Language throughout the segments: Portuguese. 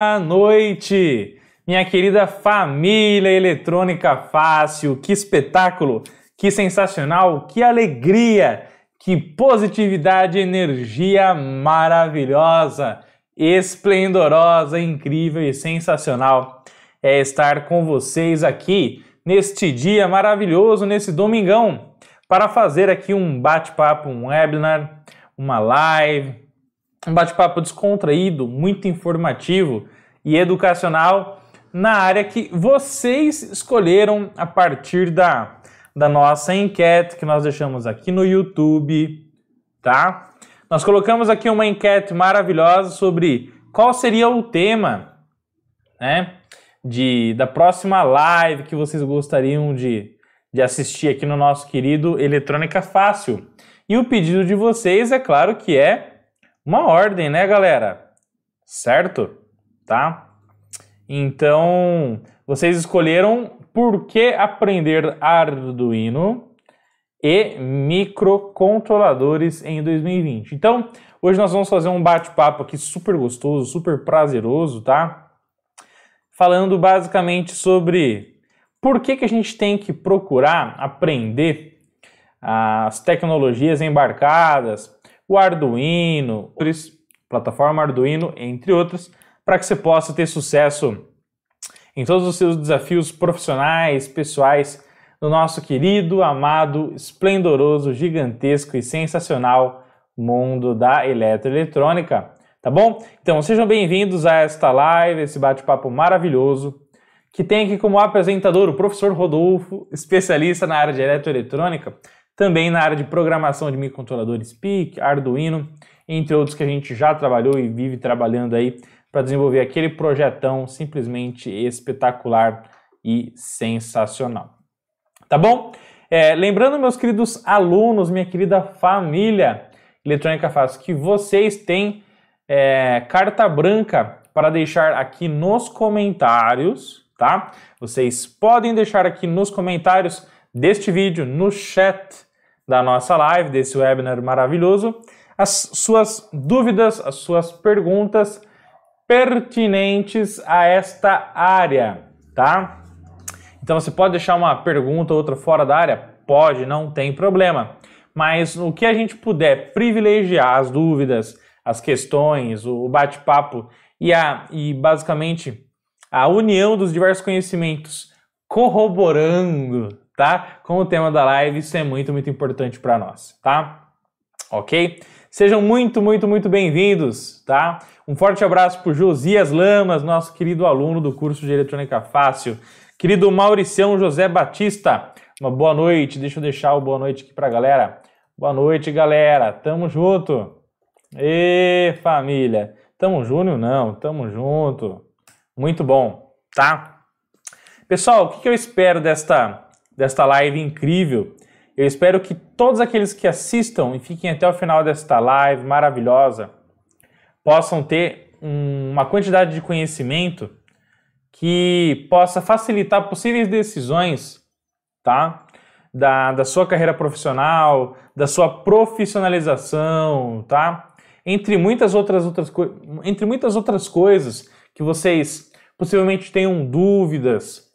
Boa noite, minha querida família eletrônica fácil. Que espetáculo, que sensacional, que alegria, que positividade, energia maravilhosa, esplendorosa, incrível e sensacional é estar com vocês aqui neste dia maravilhoso, nesse domingão, para fazer aqui um bate-papo, um webinar, uma live, um bate-papo descontraído, muito informativo e educacional na área que vocês escolheram a partir da, da nossa enquete que nós deixamos aqui no YouTube, tá? Nós colocamos aqui uma enquete maravilhosa sobre qual seria o tema, né? De, da próxima live que vocês gostariam de, de assistir aqui no nosso querido Eletrônica Fácil. E o pedido de vocês, é claro que é uma ordem, né, galera? Certo? Tá? Então, vocês escolheram por que aprender Arduino e microcontroladores em 2020. Então, hoje nós vamos fazer um bate-papo aqui super gostoso, super prazeroso, tá? Falando basicamente sobre por que, que a gente tem que procurar aprender ah, as tecnologias embarcadas, o Arduino, plataforma Arduino, entre outras, para que você possa ter sucesso em todos os seus desafios profissionais, pessoais, no nosso querido, amado, esplendoroso, gigantesco e sensacional mundo da eletroeletrônica, tá bom? Então sejam bem-vindos a esta live, esse bate-papo maravilhoso, que tem aqui como apresentador o professor Rodolfo, especialista na área de eletroeletrônica, também na área de programação de microcontroladores PIC, Arduino, entre outros que a gente já trabalhou e vive trabalhando aí para desenvolver aquele projetão simplesmente espetacular e sensacional. Tá bom? É, lembrando, meus queridos alunos, minha querida família Eletrônica Fácil, que vocês têm é, carta branca para deixar aqui nos comentários, tá? Vocês podem deixar aqui nos comentários deste vídeo, no chat, da nossa live, desse webinar maravilhoso, as suas dúvidas, as suas perguntas pertinentes a esta área, tá? Então você pode deixar uma pergunta ou outra fora da área? Pode, não tem problema. Mas o que a gente puder privilegiar as dúvidas, as questões, o bate-papo e, a, e basicamente a união dos diversos conhecimentos corroborando tá? Com o tema da live, isso é muito, muito importante para nós, tá? Ok? Sejam muito, muito, muito bem-vindos, tá? Um forte abraço para Josias Lamas, nosso querido aluno do curso de Eletrônica Fácil. Querido Mauricião José Batista, uma boa noite. Deixa eu deixar o boa noite aqui para a galera. Boa noite, galera. Tamo junto. e família. Tamo junto, não. Tamo junto. Muito bom, tá? Pessoal, o que eu espero desta desta live incrível. Eu espero que todos aqueles que assistam e fiquem até o final desta live maravilhosa possam ter uma quantidade de conhecimento que possa facilitar possíveis decisões, tá? Da, da sua carreira profissional, da sua profissionalização, tá? Entre muitas outras, outras, entre muitas outras coisas que vocês possivelmente tenham dúvidas,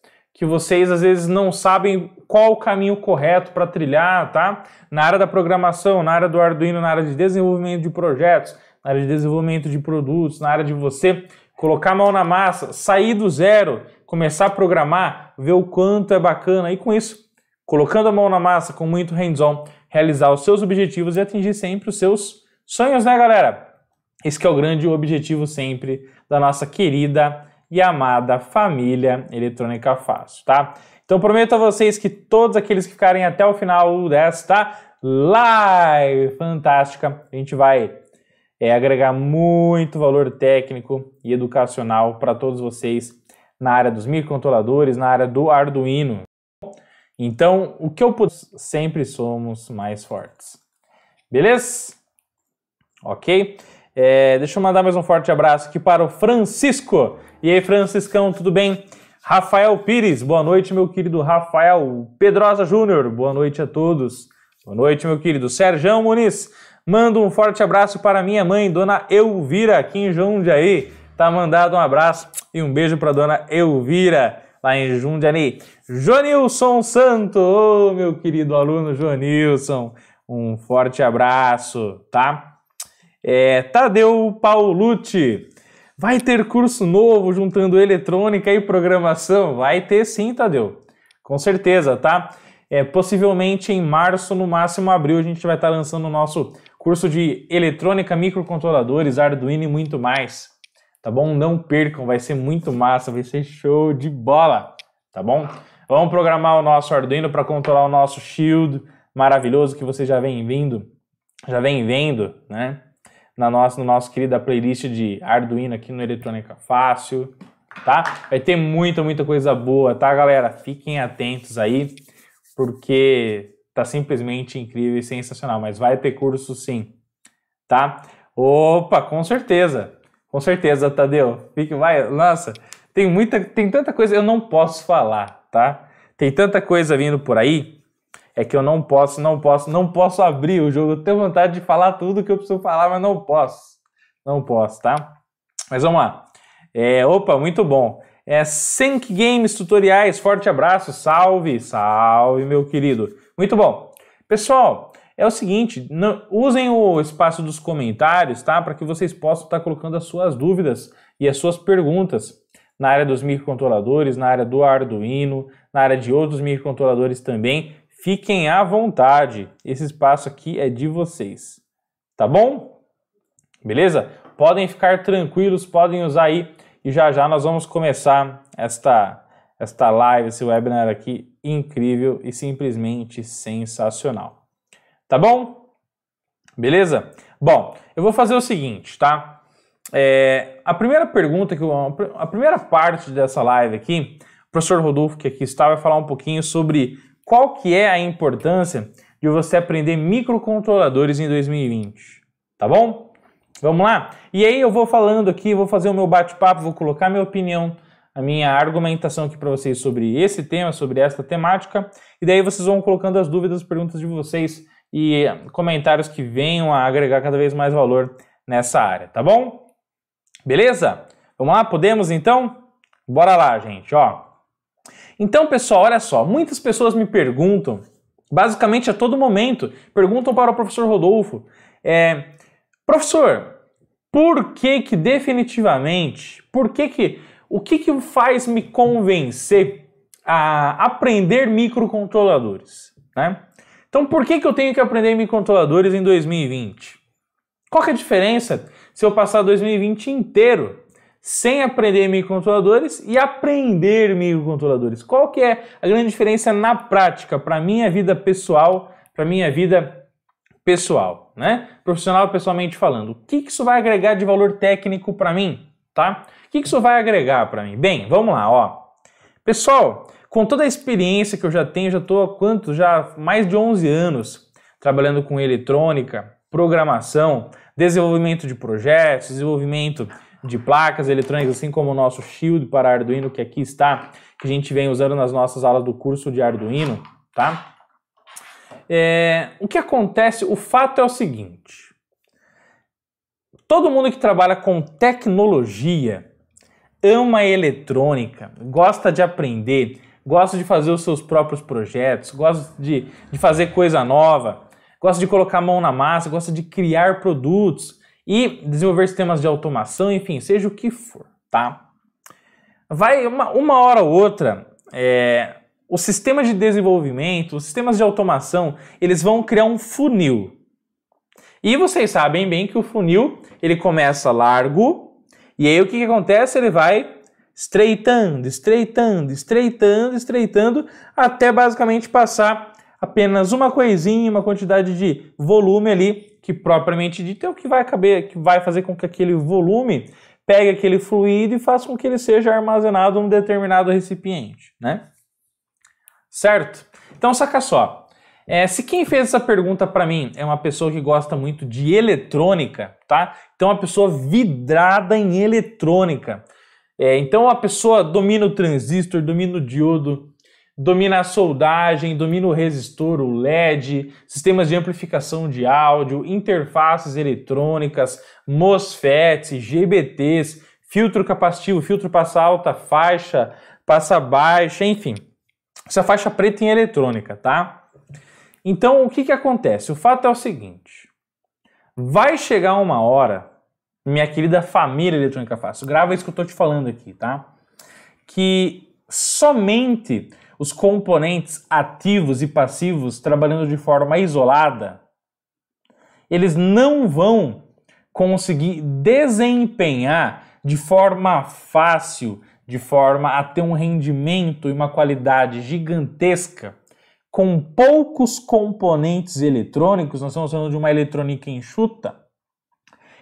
que vocês às vezes não sabem qual o caminho correto para trilhar, tá? Na área da programação, na área do Arduino, na área de desenvolvimento de projetos, na área de desenvolvimento de produtos, na área de você colocar a mão na massa, sair do zero, começar a programar, ver o quanto é bacana e com isso, colocando a mão na massa com muito hands-on, realizar os seus objetivos e atingir sempre os seus sonhos, né, galera? Esse é o grande objetivo sempre da nossa querida e amada família Eletrônica Fácil, tá? Então prometo a vocês que todos aqueles que ficarem até o final desta live fantástica, a gente vai é, agregar muito valor técnico e educacional para todos vocês na área dos microcontroladores, na área do Arduino. Então, o que eu puder, sempre somos mais fortes. Beleza? Ok? É, deixa eu mandar mais um forte abraço aqui para o Francisco, e aí, Franciscão, tudo bem? Rafael Pires, boa noite, meu querido Rafael. Pedrosa Júnior, boa noite a todos. Boa noite, meu querido. Sérgio Muniz, manda um forte abraço para minha mãe, dona Elvira, aqui em Jundiaí. Tá mandado um abraço e um beijo para dona Elvira, lá em Jundiaí. Jonilson Santo, oh, meu querido aluno Jonilson, um forte abraço, tá? É, Tadeu Paulucci, Vai ter curso novo juntando eletrônica e programação? Vai ter sim, Tadeu. Com certeza, tá? É, possivelmente em março, no máximo abril, a gente vai estar tá lançando o nosso curso de eletrônica, microcontroladores, Arduino e muito mais. Tá bom? Não percam, vai ser muito massa, vai ser show de bola, tá bom? Vamos programar o nosso Arduino para controlar o nosso Shield maravilhoso que você já vem vindo, já vem vendo, né? na nossa, no nosso querida playlist de Arduino aqui no Eletrônica Fácil, tá? Vai ter muita, muita coisa boa, tá, galera? Fiquem atentos aí, porque tá simplesmente incrível e sensacional, mas vai ter curso sim, tá? Opa, com certeza. Com certeza, Tadeu. Fique vai, nossa, tem muita, tem tanta coisa eu não posso falar, tá? Tem tanta coisa vindo por aí é que eu não posso, não posso, não posso abrir o jogo. Eu tenho vontade de falar tudo que eu preciso falar, mas não posso. Não posso, tá? Mas vamos lá. É, opa, muito bom. É, Sync Games Tutoriais, forte abraço, salve, salve, meu querido. Muito bom. Pessoal, é o seguinte, não, usem o espaço dos comentários, tá? Para que vocês possam estar tá colocando as suas dúvidas e as suas perguntas na área dos microcontroladores, na área do Arduino, na área de outros microcontroladores também Fiquem à vontade, esse espaço aqui é de vocês, tá bom? Beleza? Podem ficar tranquilos, podem usar aí e já já nós vamos começar esta, esta live, esse webinar aqui incrível e simplesmente sensacional. Tá bom? Beleza? Bom, eu vou fazer o seguinte, tá? É, a primeira pergunta, que eu, a primeira parte dessa live aqui, o professor Rodolfo, que aqui está, vai falar um pouquinho sobre qual que é a importância de você aprender microcontroladores em 2020, tá bom? Vamos lá? E aí eu vou falando aqui, vou fazer o meu bate-papo, vou colocar minha opinião, a minha argumentação aqui para vocês sobre esse tema, sobre esta temática, e daí vocês vão colocando as dúvidas, perguntas de vocês e comentários que venham a agregar cada vez mais valor nessa área, tá bom? Beleza? Vamos lá? Podemos então? Bora lá, gente, ó. Então, pessoal, olha só, muitas pessoas me perguntam, basicamente a todo momento, perguntam para o professor Rodolfo, é, professor, por que que definitivamente, por que que, o que que faz me convencer a aprender microcontroladores, né? Então, por que que eu tenho que aprender microcontroladores em 2020? Qual que é a diferença se eu passar 2020 inteiro sem aprender microcontroladores e aprender microcontroladores. Qual que é a grande diferença na prática para minha vida pessoal, para minha vida pessoal, né? Profissional pessoalmente falando. O que, que isso vai agregar de valor técnico para mim, tá? O que, que isso vai agregar para mim? Bem, vamos lá, ó. Pessoal, com toda a experiência que eu já tenho, já estou há quanto? Já mais de 11 anos trabalhando com eletrônica, programação, desenvolvimento de projetos, desenvolvimento de placas eletrônicas, assim como o nosso Shield para Arduino, que aqui está, que a gente vem usando nas nossas aulas do curso de Arduino, tá? É, o que acontece, o fato é o seguinte, todo mundo que trabalha com tecnologia ama eletrônica, gosta de aprender, gosta de fazer os seus próprios projetos, gosta de, de fazer coisa nova, gosta de colocar a mão na massa, gosta de criar produtos, e desenvolver sistemas de automação, enfim, seja o que for, tá? Vai uma, uma hora ou outra, é, o sistema de desenvolvimento, os sistemas de automação, eles vão criar um funil. E vocês sabem bem que o funil, ele começa largo, e aí o que, que acontece? Ele vai estreitando, estreitando, estreitando, estreitando, até basicamente passar apenas uma coisinha, uma quantidade de volume ali que propriamente dito é o que vai caber, que vai fazer com que aquele volume pegue aquele fluido e faça com que ele seja armazenado em um determinado recipiente, né? Certo? Então saca só. É, se quem fez essa pergunta para mim é uma pessoa que gosta muito de eletrônica, tá? Então uma pessoa vidrada em eletrônica. É, então a pessoa domina o transistor, domina o diodo, domina a soldagem, domina o resistor, o LED, sistemas de amplificação de áudio, interfaces eletrônicas, MOSFETs, GBTs, filtro capacitivo, filtro passa alta, faixa, passa baixa, enfim. Essa faixa preta em eletrônica, tá? Então, o que, que acontece? O fato é o seguinte. Vai chegar uma hora, minha querida família eletrônica fácil, grava isso que eu tô te falando aqui, tá? Que somente os componentes ativos e passivos trabalhando de forma isolada, eles não vão conseguir desempenhar de forma fácil, de forma a ter um rendimento e uma qualidade gigantesca com poucos componentes eletrônicos, nós estamos falando de uma eletrônica enxuta,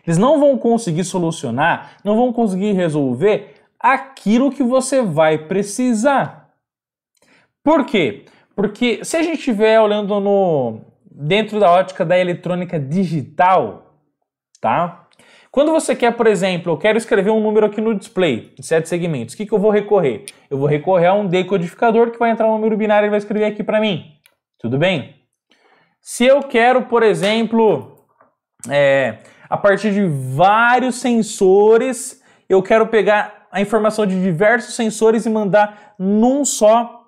eles não vão conseguir solucionar, não vão conseguir resolver aquilo que você vai precisar. Por quê? Porque se a gente estiver olhando no, dentro da ótica da eletrônica digital, tá? Quando você quer, por exemplo, eu quero escrever um número aqui no display, em sete segmentos, o que, que eu vou recorrer? Eu vou recorrer a um decodificador que vai entrar um número binário e vai escrever aqui para mim. Tudo bem? Se eu quero, por exemplo, é, a partir de vários sensores, eu quero pegar a informação de diversos sensores e mandar num só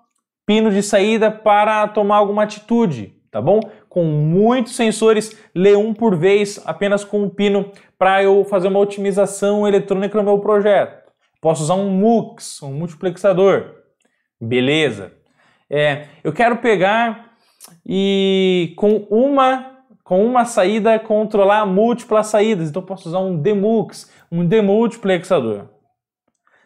pino de saída para tomar alguma atitude, tá bom? Com muitos sensores, lê um por vez, apenas com um pino para eu fazer uma otimização eletrônica no meu projeto. Posso usar um MUX, um multiplexador. Beleza. É, eu quero pegar e com uma com uma saída controlar múltiplas saídas, então posso usar um demux, um demultiplexador.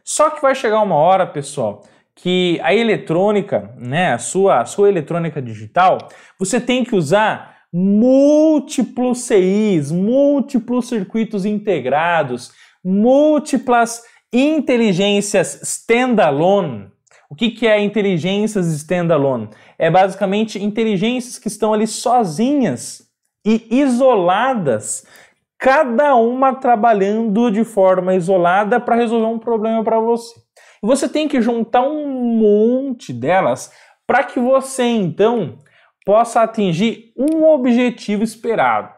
Só que vai chegar uma hora, pessoal, que a eletrônica, né, a sua, a sua eletrônica digital, você tem que usar múltiplos CIs, múltiplos circuitos integrados, múltiplas inteligências standalone. O que, que é inteligências standalone? É basicamente inteligências que estão ali sozinhas e isoladas, cada uma trabalhando de forma isolada para resolver um problema para você você tem que juntar um monte delas para que você então possa atingir um objetivo esperado.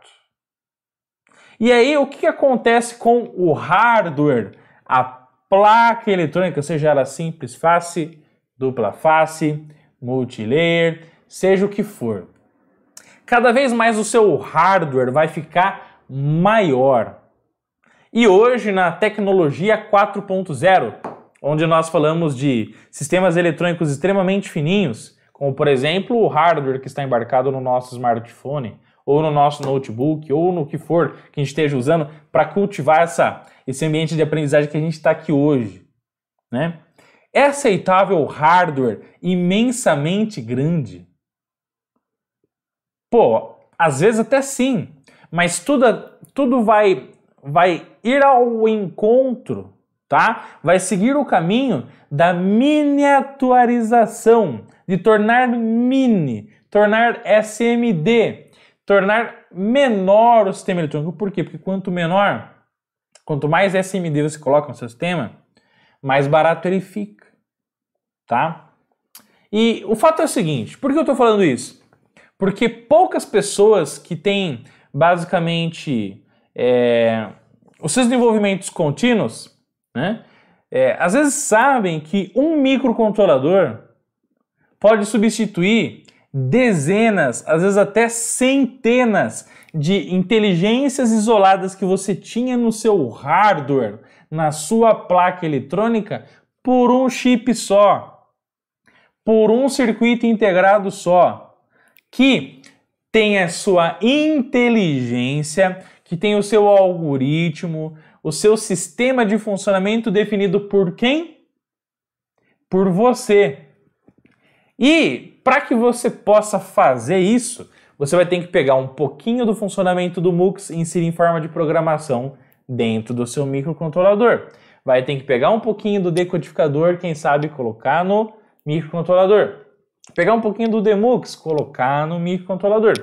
E aí, o que acontece com o hardware? A placa eletrônica, seja ela simples face, dupla face, multilayer, seja o que for. Cada vez mais o seu hardware vai ficar maior. E hoje, na tecnologia 4.0, onde nós falamos de sistemas eletrônicos extremamente fininhos, como por exemplo o hardware que está embarcado no nosso smartphone, ou no nosso notebook, ou no que for que a gente esteja usando, para cultivar essa, esse ambiente de aprendizagem que a gente está aqui hoje. Né? É aceitável hardware imensamente grande? Pô, às vezes até sim, mas tudo, tudo vai, vai ir ao encontro tá? Vai seguir o caminho da miniaturização, de tornar mini, tornar SMD, tornar menor o sistema eletrônico. Por quê? Porque quanto menor, quanto mais SMD você coloca no seu sistema, mais barato ele fica, tá? E o fato é o seguinte, por que eu estou falando isso? Porque poucas pessoas que têm basicamente é, os seus desenvolvimentos contínuos né? É, às vezes sabem que um microcontrolador pode substituir dezenas, às vezes até centenas de inteligências isoladas que você tinha no seu hardware, na sua placa eletrônica, por um chip só, por um circuito integrado só, que tem a sua inteligência, que tem o seu algoritmo, o seu sistema de funcionamento definido por quem? Por você. E para que você possa fazer isso, você vai ter que pegar um pouquinho do funcionamento do MUX e inserir em forma de programação dentro do seu microcontrolador. Vai ter que pegar um pouquinho do decodificador, quem sabe colocar no microcontrolador. Pegar um pouquinho do Demux, colocar no microcontrolador.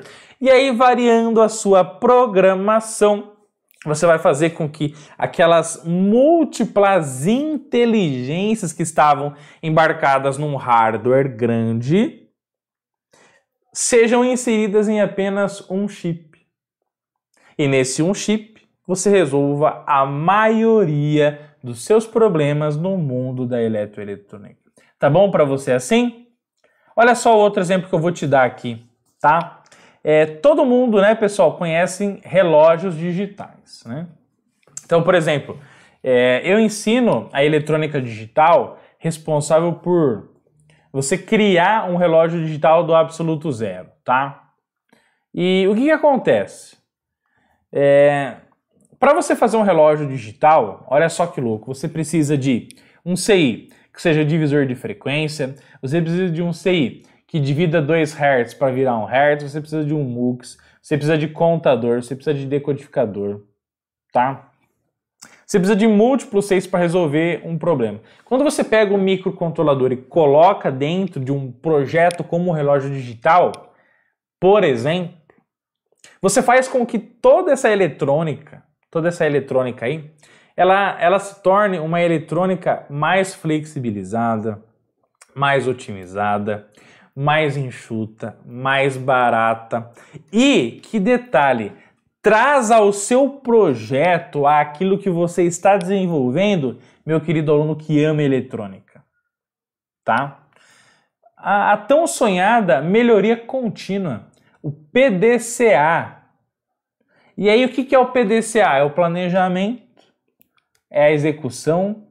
E aí variando a sua programação você vai fazer com que aquelas múltiplas inteligências que estavam embarcadas num hardware grande sejam inseridas em apenas um chip. E nesse um chip você resolva a maioria dos seus problemas no mundo da eletroeletrônica. Tá bom para você assim? Olha só outro exemplo que eu vou te dar aqui, tá? É, todo mundo, né, pessoal, conhecem relógios digitais, né? Então, por exemplo, é, eu ensino a eletrônica digital responsável por você criar um relógio digital do absoluto zero, tá? E o que, que acontece? É, Para você fazer um relógio digital, olha só que louco, você precisa de um CI que seja divisor de frequência, você precisa de um CI que divida 2 hertz para virar 1 um hertz, você precisa de um mux, você precisa de contador, você precisa de decodificador, tá? Você precisa de múltiplos 6 para resolver um problema. Quando você pega o um microcontrolador e coloca dentro de um projeto como o relógio digital, por exemplo, você faz com que toda essa eletrônica, toda essa eletrônica aí, ela, ela se torne uma eletrônica mais flexibilizada, mais otimizada, mais enxuta, mais barata e, que detalhe, traz ao seu projeto aquilo que você está desenvolvendo, meu querido aluno que ama eletrônica. Tá? A, a tão sonhada melhoria contínua, o PDCA. E aí, o que, que é o PDCA? É o planejamento, é a execução,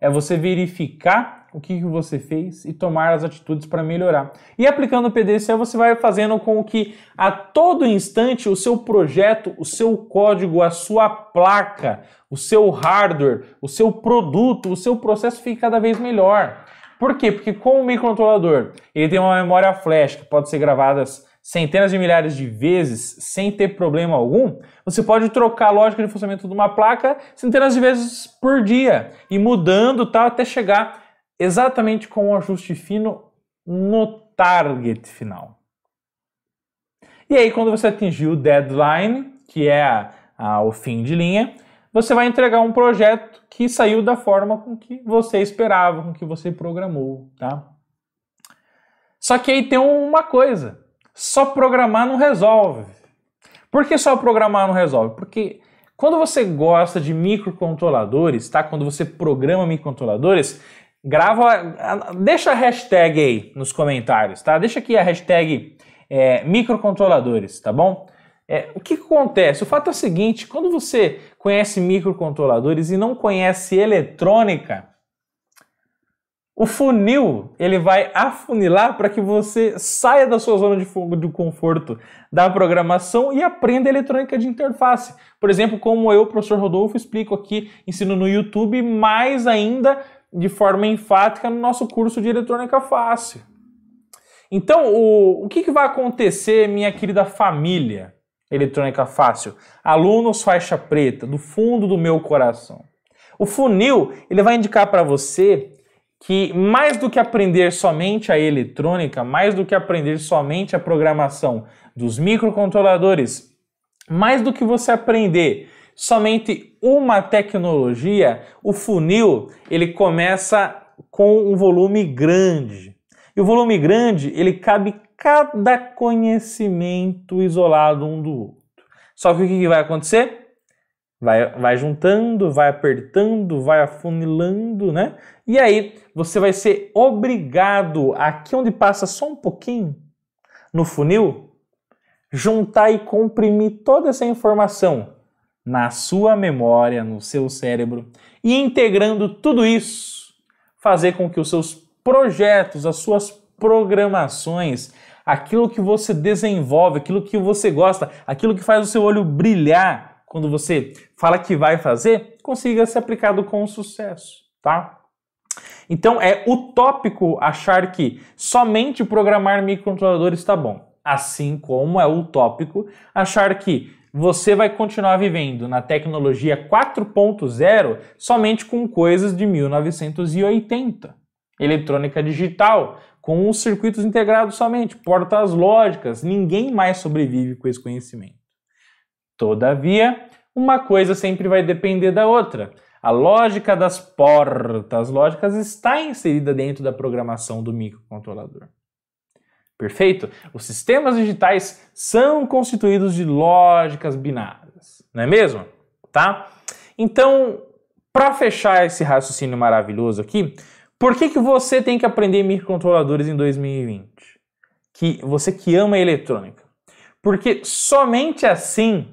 é você verificar o que você fez e tomar as atitudes para melhorar. E aplicando o PDCA, você vai fazendo com que a todo instante o seu projeto, o seu código, a sua placa, o seu hardware, o seu produto, o seu processo fique cada vez melhor. Por quê? Porque com o microcontrolador, ele tem uma memória flash que pode ser gravada centenas de milhares de vezes sem ter problema algum, você pode trocar a lógica de funcionamento de uma placa centenas de vezes por dia e mudando tá, até chegar exatamente com um ajuste fino no target final. E aí, quando você atingir o deadline, que é a, a, o fim de linha, você vai entregar um projeto que saiu da forma com que você esperava, com que você programou, tá? Só que aí tem uma coisa: só programar não resolve. Por que só programar não resolve? Porque quando você gosta de microcontroladores, tá? Quando você programa microcontroladores, Grava, deixa a hashtag aí nos comentários, tá? Deixa aqui a hashtag é, microcontroladores, tá bom? É, o que, que acontece? O fato é o seguinte: quando você conhece microcontroladores e não conhece eletrônica, o funil ele vai afunilar para que você saia da sua zona de, de conforto da programação e aprenda eletrônica de interface. Por exemplo, como eu, professor Rodolfo, explico aqui, ensino no YouTube, mais ainda de forma enfática no nosso curso de eletrônica fácil. Então, o, o que, que vai acontecer, minha querida família eletrônica fácil, alunos faixa preta, do fundo do meu coração? O funil ele vai indicar para você que mais do que aprender somente a eletrônica, mais do que aprender somente a programação dos microcontroladores, mais do que você aprender somente uma tecnologia, o funil, ele começa com um volume grande. E o volume grande, ele cabe cada conhecimento isolado um do outro. Só que o que vai acontecer? Vai, vai juntando, vai apertando, vai afunilando, né? E aí você vai ser obrigado, aqui onde passa só um pouquinho no funil, juntar e comprimir toda essa informação na sua memória, no seu cérebro, e integrando tudo isso, fazer com que os seus projetos, as suas programações, aquilo que você desenvolve, aquilo que você gosta, aquilo que faz o seu olho brilhar quando você fala que vai fazer, consiga ser aplicado com sucesso, tá? Então é utópico achar que somente programar microcontroladores está bom. Assim como é utópico achar que você vai continuar vivendo na tecnologia 4.0 somente com coisas de 1980. Eletrônica digital, com os circuitos integrados somente, portas lógicas, ninguém mais sobrevive com esse conhecimento. Todavia, uma coisa sempre vai depender da outra. A lógica das portas lógicas está inserida dentro da programação do microcontrolador. Perfeito? Os sistemas digitais são constituídos de lógicas binárias, não é mesmo? Tá? Então, para fechar esse raciocínio maravilhoso aqui, por que, que você tem que aprender microcontroladores em 2020? Que você que ama a eletrônica. Porque somente assim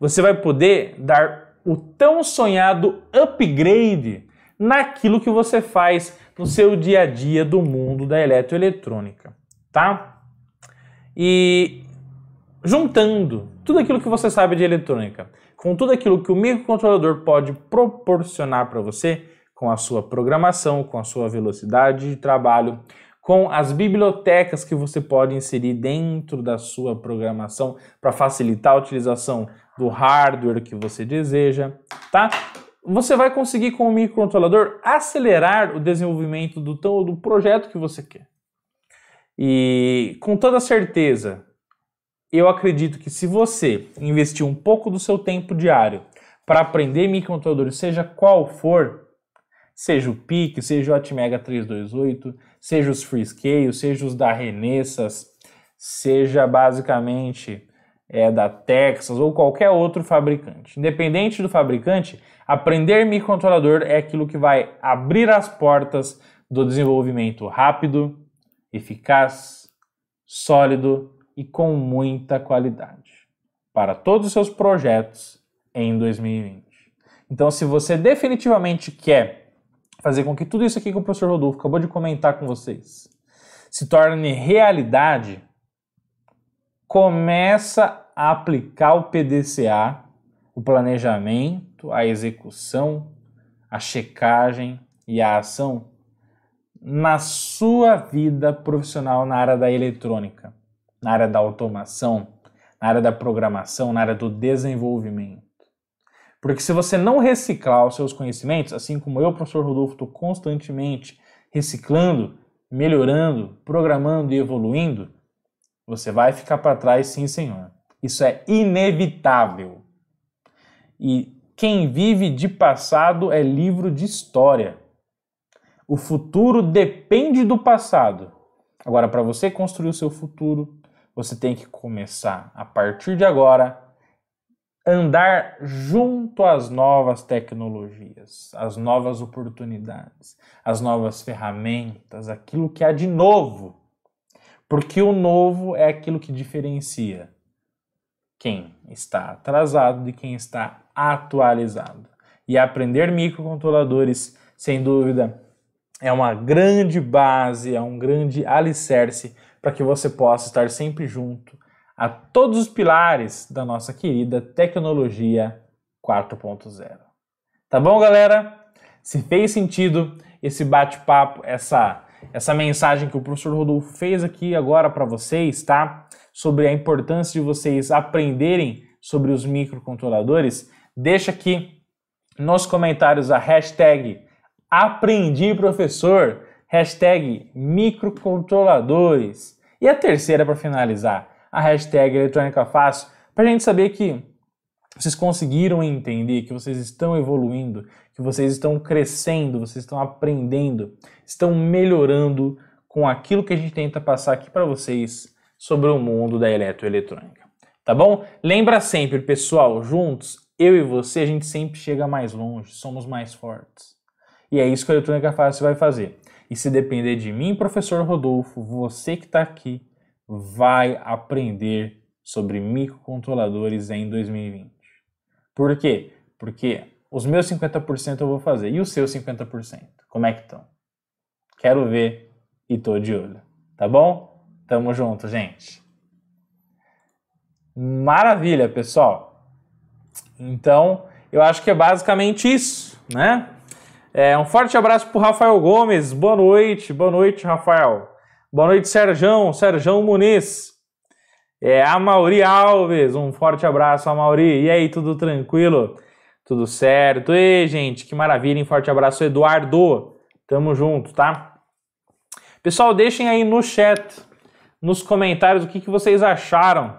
você vai poder dar o tão sonhado upgrade naquilo que você faz no seu dia a dia do mundo da eletroeletrônica, tá? e juntando tudo aquilo que você sabe de eletrônica com tudo aquilo que o microcontrolador pode proporcionar para você, com a sua programação, com a sua velocidade de trabalho, com as bibliotecas que você pode inserir dentro da sua programação para facilitar a utilização do hardware que você deseja, tá? Você vai conseguir com o microcontrolador acelerar o desenvolvimento do, do projeto que você quer. E com toda certeza, eu acredito que se você investir um pouco do seu tempo diário para aprender microcontroladores, seja qual for, seja o PIC, seja o Atmega 328, seja os Freescale, seja os da Renessas, seja basicamente é, da Texas ou qualquer outro fabricante. Independente do fabricante, aprender microcontrolador é aquilo que vai abrir as portas do desenvolvimento rápido, eficaz, sólido e com muita qualidade para todos os seus projetos em 2020. Então, se você definitivamente quer fazer com que tudo isso aqui que o professor Rodolfo acabou de comentar com vocês se torne realidade, começa a aplicar o PDCA, o planejamento, a execução, a checagem e a ação na sua vida profissional na área da eletrônica, na área da automação, na área da programação, na área do desenvolvimento. Porque se você não reciclar os seus conhecimentos, assim como eu, professor Rodolfo, estou constantemente reciclando, melhorando, programando e evoluindo, você vai ficar para trás, sim, senhor. Isso é inevitável. E quem vive de passado é livro de história. O futuro depende do passado. Agora, para você construir o seu futuro, você tem que começar a partir de agora andar junto às novas tecnologias, às novas oportunidades, às novas ferramentas, aquilo que há de novo. Porque o novo é aquilo que diferencia quem está atrasado de quem está atualizado. E aprender microcontroladores, sem dúvida, é uma grande base, é um grande alicerce para que você possa estar sempre junto a todos os pilares da nossa querida tecnologia 4.0. Tá bom, galera? Se fez sentido esse bate-papo, essa essa mensagem que o professor Rodolfo fez aqui agora para vocês, tá? Sobre a importância de vocês aprenderem sobre os microcontroladores, deixa aqui nos comentários a hashtag Aprendi Professor, hashtag microcontroladores. E a terceira, para finalizar, a hashtag eletrônica fácil, para a gente saber que vocês conseguiram entender, que vocês estão evoluindo, que vocês estão crescendo, vocês estão aprendendo, estão melhorando com aquilo que a gente tenta passar aqui para vocês sobre o mundo da eletroeletrônica. Tá bom? Lembra sempre, pessoal, juntos, eu e você, a gente sempre chega mais longe, somos mais fortes. E é isso que a eletrônica fácil vai fazer. E se depender de mim, professor Rodolfo, você que está aqui vai aprender sobre microcontroladores em 2020. Por quê? Porque os meus 50% eu vou fazer e os seus 50%. Como é que estão? Quero ver e tô de olho, tá bom? Tamo junto, gente. Maravilha, pessoal. Então, eu acho que é basicamente isso, né? É, um forte abraço para o Rafael Gomes. Boa noite, boa noite, Rafael. Boa noite, Serjão, Serjão Muniz. É, a Mauri Alves, um forte abraço, a Mauri. E aí, tudo tranquilo? Tudo certo? Ei, gente, que maravilha, hein? Forte abraço, Eduardo. Tamo junto, tá? Pessoal, deixem aí no chat, nos comentários, o que, que vocês acharam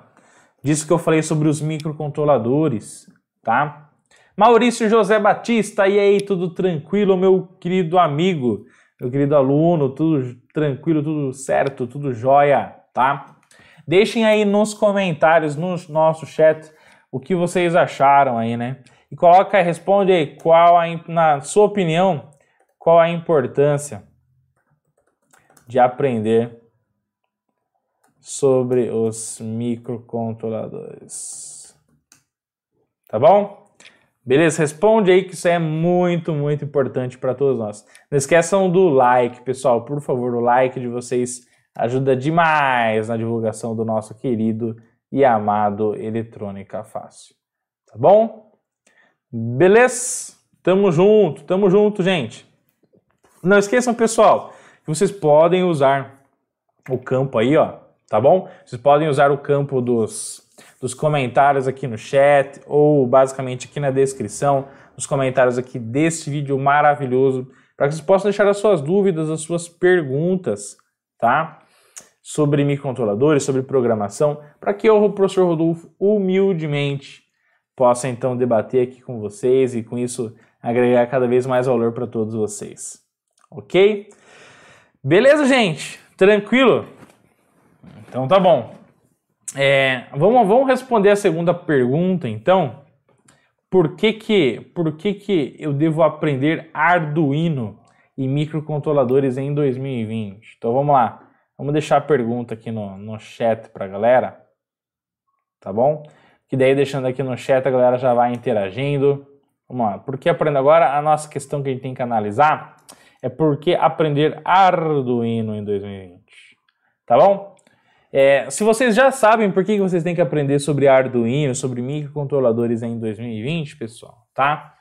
disso que eu falei sobre os microcontroladores, tá? Maurício José Batista, e aí, tudo tranquilo, meu querido amigo, meu querido aluno, tudo tranquilo, tudo certo, tudo jóia, tá? Deixem aí nos comentários, no nosso chat, o que vocês acharam aí, né? E coloca, responde aí, qual a, na sua opinião, qual a importância de aprender sobre os microcontroladores. Tá bom? Beleza? Responde aí que isso é muito, muito importante para todos nós. Não esqueçam do like, pessoal. Por favor, o like de vocês ajuda demais na divulgação do nosso querido e amado Eletrônica Fácil. Tá bom? Beleza? Tamo junto, tamo junto, gente. Não esqueçam, pessoal, que vocês podem usar o campo aí, ó, tá bom? Vocês podem usar o campo dos dos comentários aqui no chat ou basicamente aqui na descrição, nos comentários aqui desse vídeo maravilhoso, para que vocês possam deixar as suas dúvidas, as suas perguntas, tá? Sobre microcontroladores, sobre programação, para que eu, o professor Rodolfo, humildemente possa então debater aqui com vocês e com isso agregar cada vez mais valor para todos vocês. Ok? Beleza, gente? Tranquilo? Então tá bom. É, vamos, vamos responder a segunda pergunta, então. Por que que, por que que eu devo aprender Arduino e microcontroladores em 2020? Então vamos lá. Vamos deixar a pergunta aqui no, no chat para a galera. Tá bom? Que daí deixando aqui no chat a galera já vai interagindo. Vamos lá. Por que aprender agora? A nossa questão que a gente tem que analisar é por que aprender Arduino em 2020. Tá bom? É, se vocês já sabem por que vocês têm que aprender sobre Arduino, sobre microcontroladores em 2020, pessoal, tá?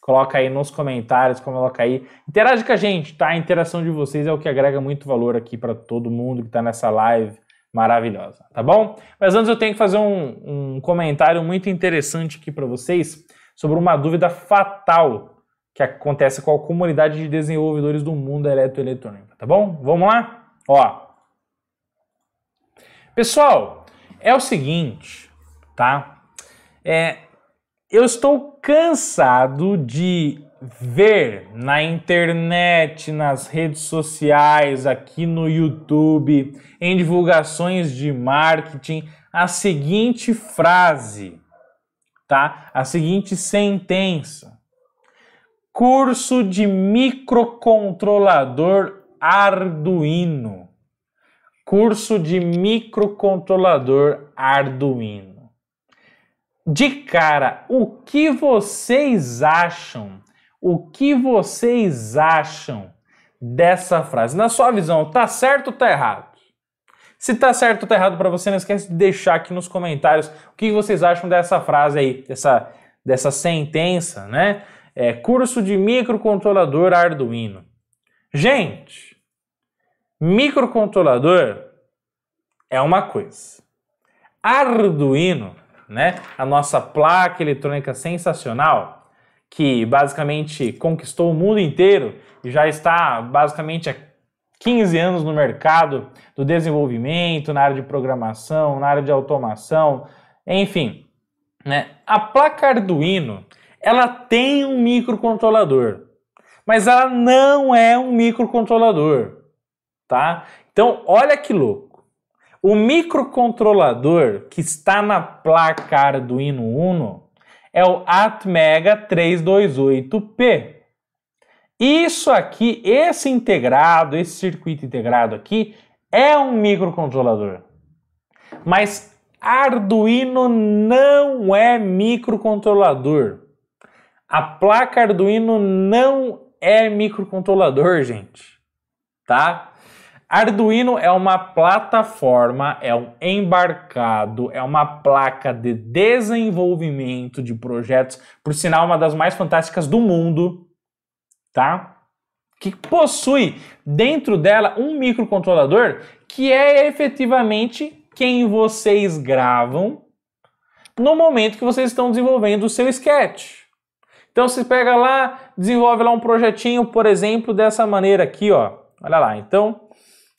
Coloca aí nos comentários, coloca aí. Interage com a gente, tá? A interação de vocês é o que agrega muito valor aqui para todo mundo que está nessa live maravilhosa, tá bom? Mas antes eu tenho que fazer um, um comentário muito interessante aqui para vocês sobre uma dúvida fatal que acontece com a comunidade de desenvolvedores do mundo eletroeletrônico, tá bom? Vamos lá? Ó, Pessoal, é o seguinte, tá? É, eu estou cansado de ver na internet, nas redes sociais, aqui no YouTube, em divulgações de marketing, a seguinte frase, tá? A seguinte sentença. Curso de microcontrolador Arduino curso de microcontrolador Arduino. De cara, o que vocês acham? O que vocês acham dessa frase? Na sua visão, tá certo ou tá errado? Se tá certo ou tá errado para você, não esquece de deixar aqui nos comentários o que vocês acham dessa frase aí, dessa, dessa sentença, né? É, curso de microcontrolador Arduino. Gente, Microcontrolador é uma coisa. Arduino, né? A nossa placa eletrônica sensacional que basicamente conquistou o mundo inteiro e já está basicamente há 15 anos no mercado do desenvolvimento, na área de programação, na área de automação, enfim, né? A placa Arduino, ela tem um microcontrolador, mas ela não é um microcontrolador tá? Então, olha que louco. O microcontrolador que está na placa Arduino Uno é o Atmega 328P. Isso aqui, esse integrado, esse circuito integrado aqui, é um microcontrolador. Mas Arduino não é microcontrolador. A placa Arduino não é microcontrolador, gente. Tá? Arduino é uma plataforma, é um embarcado, é uma placa de desenvolvimento de projetos, por sinal, uma das mais fantásticas do mundo, tá? Que possui dentro dela um microcontrolador que é efetivamente quem vocês gravam no momento que vocês estão desenvolvendo o seu sketch. Então você pega lá, desenvolve lá um projetinho, por exemplo, dessa maneira aqui, ó. Olha lá. Então,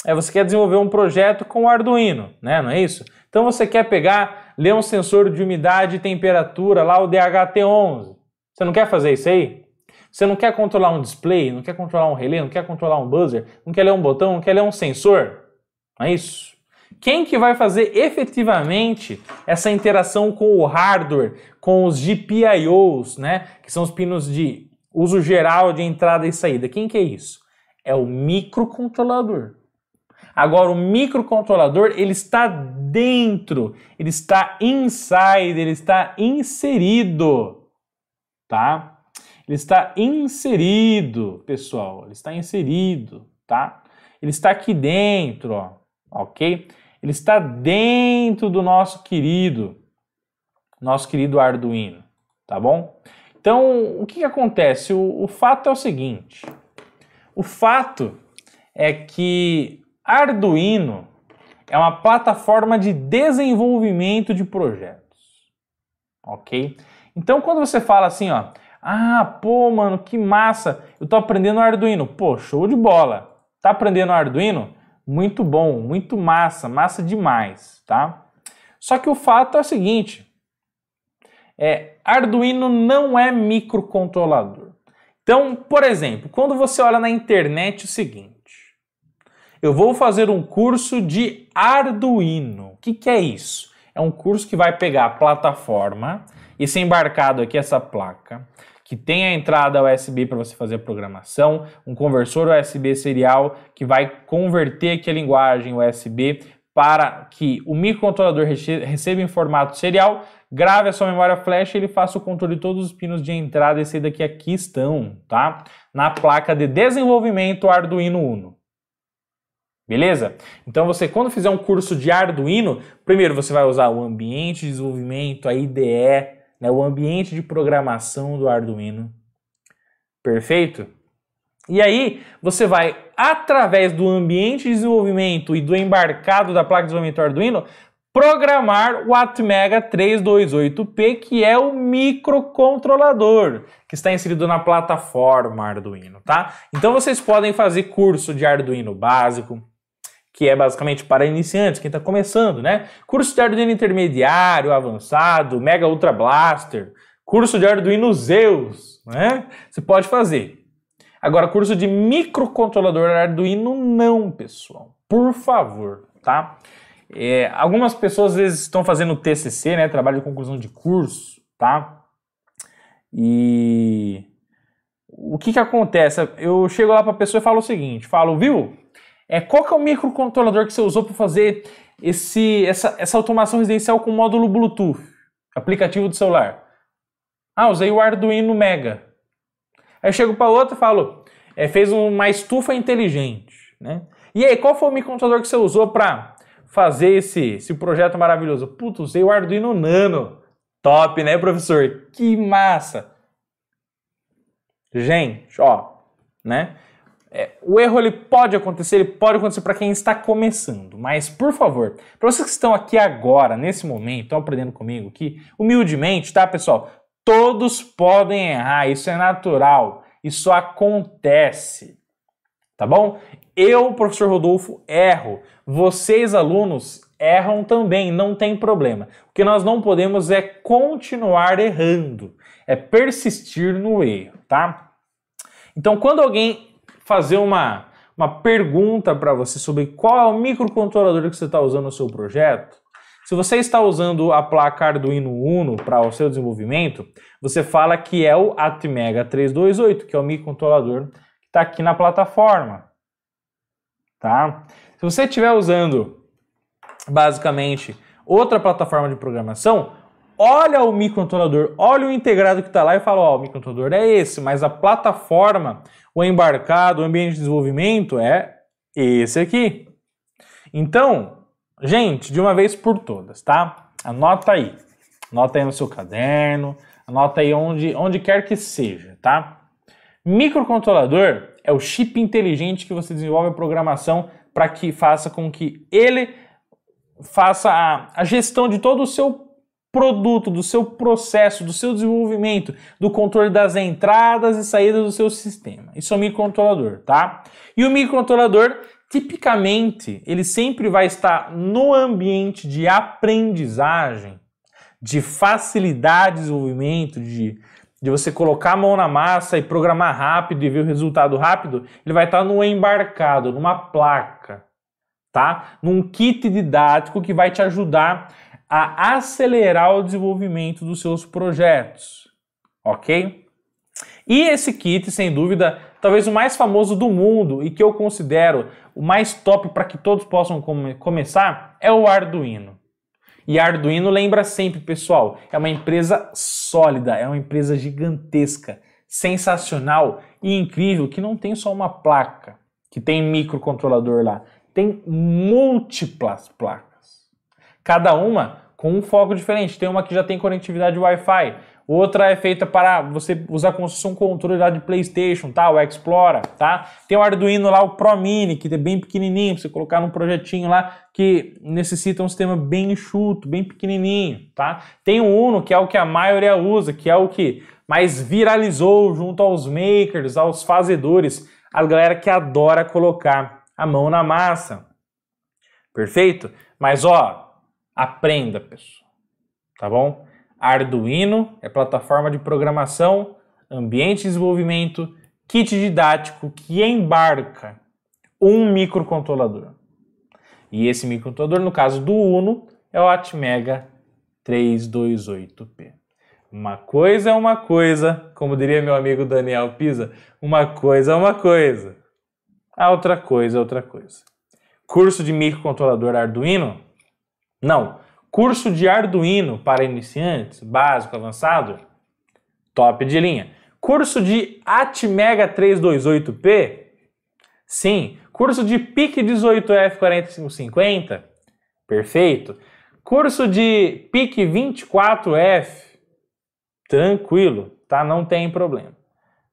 é, você quer desenvolver um projeto com Arduino, né? Não é isso? Então você quer pegar, ler um sensor de umidade e temperatura lá, o DHT11. Você não quer fazer isso aí? Você não quer controlar um display, não quer controlar um relé, não quer controlar um buzzer, não quer ler um botão, não quer ler um sensor? Não é isso? Quem que vai fazer efetivamente essa interação com o hardware, com os GPIOs, né? Que são os pinos de uso geral de entrada e saída. Quem que é isso? É o microcontrolador. Agora o microcontrolador, ele está dentro, ele está inside, ele está inserido, tá? Ele está inserido, pessoal, ele está inserido, tá? Ele está aqui dentro, ó, ok? Ele está dentro do nosso querido, nosso querido Arduino, tá bom? Então, o que, que acontece? O, o fato é o seguinte, o fato é que Arduino é uma plataforma de desenvolvimento de projetos. Ok? Então, quando você fala assim, ó, ah, pô, mano, que massa, eu tô aprendendo Arduino. Pô, show de bola. Tá aprendendo Arduino? Muito bom, muito massa, massa demais, tá? Só que o fato é o seguinte, é, Arduino não é microcontrolador. Então, por exemplo, quando você olha na internet é o seguinte, eu vou fazer um curso de Arduino. O que, que é isso? É um curso que vai pegar a plataforma, esse embarcado aqui, essa placa, que tem a entrada USB para você fazer a programação, um conversor USB serial que vai converter que a linguagem USB para que o microcontrolador receba em formato serial, grave a sua memória flash e ele faça o controle de todos os pinos de entrada e saída que aqui estão, tá? Na placa de desenvolvimento Arduino Uno. Beleza? Então você quando fizer um curso de Arduino, primeiro você vai usar o ambiente de desenvolvimento, a IDE, né, o ambiente de programação do Arduino. Perfeito? E aí você vai através do ambiente de desenvolvimento e do embarcado da placa de desenvolvimento Arduino programar o Atmega 328P, que é o microcontrolador que está inserido na plataforma Arduino, tá? Então vocês podem fazer curso de Arduino básico, que é basicamente para iniciantes, quem está começando, né? Curso de Arduino intermediário, avançado, Mega Ultra Blaster, curso de Arduino Zeus, né? Você pode fazer. Agora, curso de microcontrolador Arduino, não, pessoal. Por favor, tá? É, algumas pessoas às vezes estão fazendo TCC, né? Trabalho de conclusão de curso, tá? E o que que acontece? Eu chego lá para a pessoa e falo o seguinte, falo, viu? É, qual que é o microcontrolador que você usou para fazer esse, essa, essa automação residencial com módulo Bluetooth, aplicativo do celular? Ah, usei o Arduino Mega. Aí eu chego para outro e falo, é, fez uma estufa inteligente. Né? E aí, qual foi o microcontrolador que você usou para fazer esse, esse projeto maravilhoso? Putz, usei o Arduino Nano. Top, né, professor? Que massa! Gente, ó, né? É, o erro ele pode acontecer, ele pode acontecer para quem está começando, mas por favor, para vocês que estão aqui agora, nesse momento, estão aprendendo comigo aqui, humildemente, tá pessoal? Todos podem errar, isso é natural, isso acontece, tá bom? Eu, professor Rodolfo, erro, vocês, alunos, erram também, não tem problema. O que nós não podemos é continuar errando, é persistir no erro, tá? Então, quando alguém fazer uma, uma pergunta para você sobre qual é o microcontrolador que você está usando no seu projeto. Se você está usando a placa Arduino Uno para o seu desenvolvimento, você fala que é o Atmega 328, que é o microcontrolador que está aqui na plataforma. Tá? Se você estiver usando basicamente outra plataforma de programação, olha o microcontrolador, olha o integrado que está lá e fala: ó, oh, o microcontrolador é esse, mas a plataforma, o embarcado, o ambiente de desenvolvimento é esse aqui. Então, gente, de uma vez por todas, tá? Anota aí. Anota aí no seu caderno, anota aí onde, onde quer que seja, tá? Microcontrolador é o chip inteligente que você desenvolve a programação para que faça com que ele faça a, a gestão de todo o seu produto, do seu processo, do seu desenvolvimento, do controle das entradas e saídas do seu sistema. Isso é um microcontrolador, tá? E o microcontrolador, tipicamente, ele sempre vai estar no ambiente de aprendizagem, de facilidade de desenvolvimento, de, de você colocar a mão na massa e programar rápido e ver o resultado rápido, ele vai estar no embarcado, numa placa, tá? Num kit didático que vai te ajudar a acelerar o desenvolvimento dos seus projetos, ok? E esse kit, sem dúvida, talvez o mais famoso do mundo e que eu considero o mais top para que todos possam come começar é o Arduino. E Arduino lembra sempre, pessoal, é uma empresa sólida, é uma empresa gigantesca, sensacional e incrível, que não tem só uma placa, que tem microcontrolador lá, tem múltiplas placas cada uma com um foco diferente. Tem uma que já tem conectividade Wi-Fi, outra é feita para você usar como se fosse um controle lá de PlayStation, tá? O Explora, tá? Tem o Arduino lá, o Pro Mini, que é bem pequenininho, pra você colocar num projetinho lá que necessita um sistema bem enxuto, bem pequenininho, tá? Tem o Uno, que é o que a maioria usa, que é o que mais viralizou junto aos makers, aos fazedores, a galera que adora colocar a mão na massa. Perfeito? Mas ó, Aprenda, pessoal. Tá bom? Arduino é plataforma de programação, ambiente de desenvolvimento, kit didático que embarca um microcontrolador. E esse microcontrolador, no caso do Uno, é o Atmega 328P. Uma coisa é uma coisa, como diria meu amigo Daniel Pisa, uma coisa é uma coisa. A outra coisa é outra coisa. Curso de microcontrolador Arduino não. Curso de Arduino para iniciantes, básico, avançado, top de linha. Curso de Atmega 328P? Sim. Curso de PIC 18F4550? Perfeito. Curso de PIC 24F? Tranquilo, tá? Não tem problema.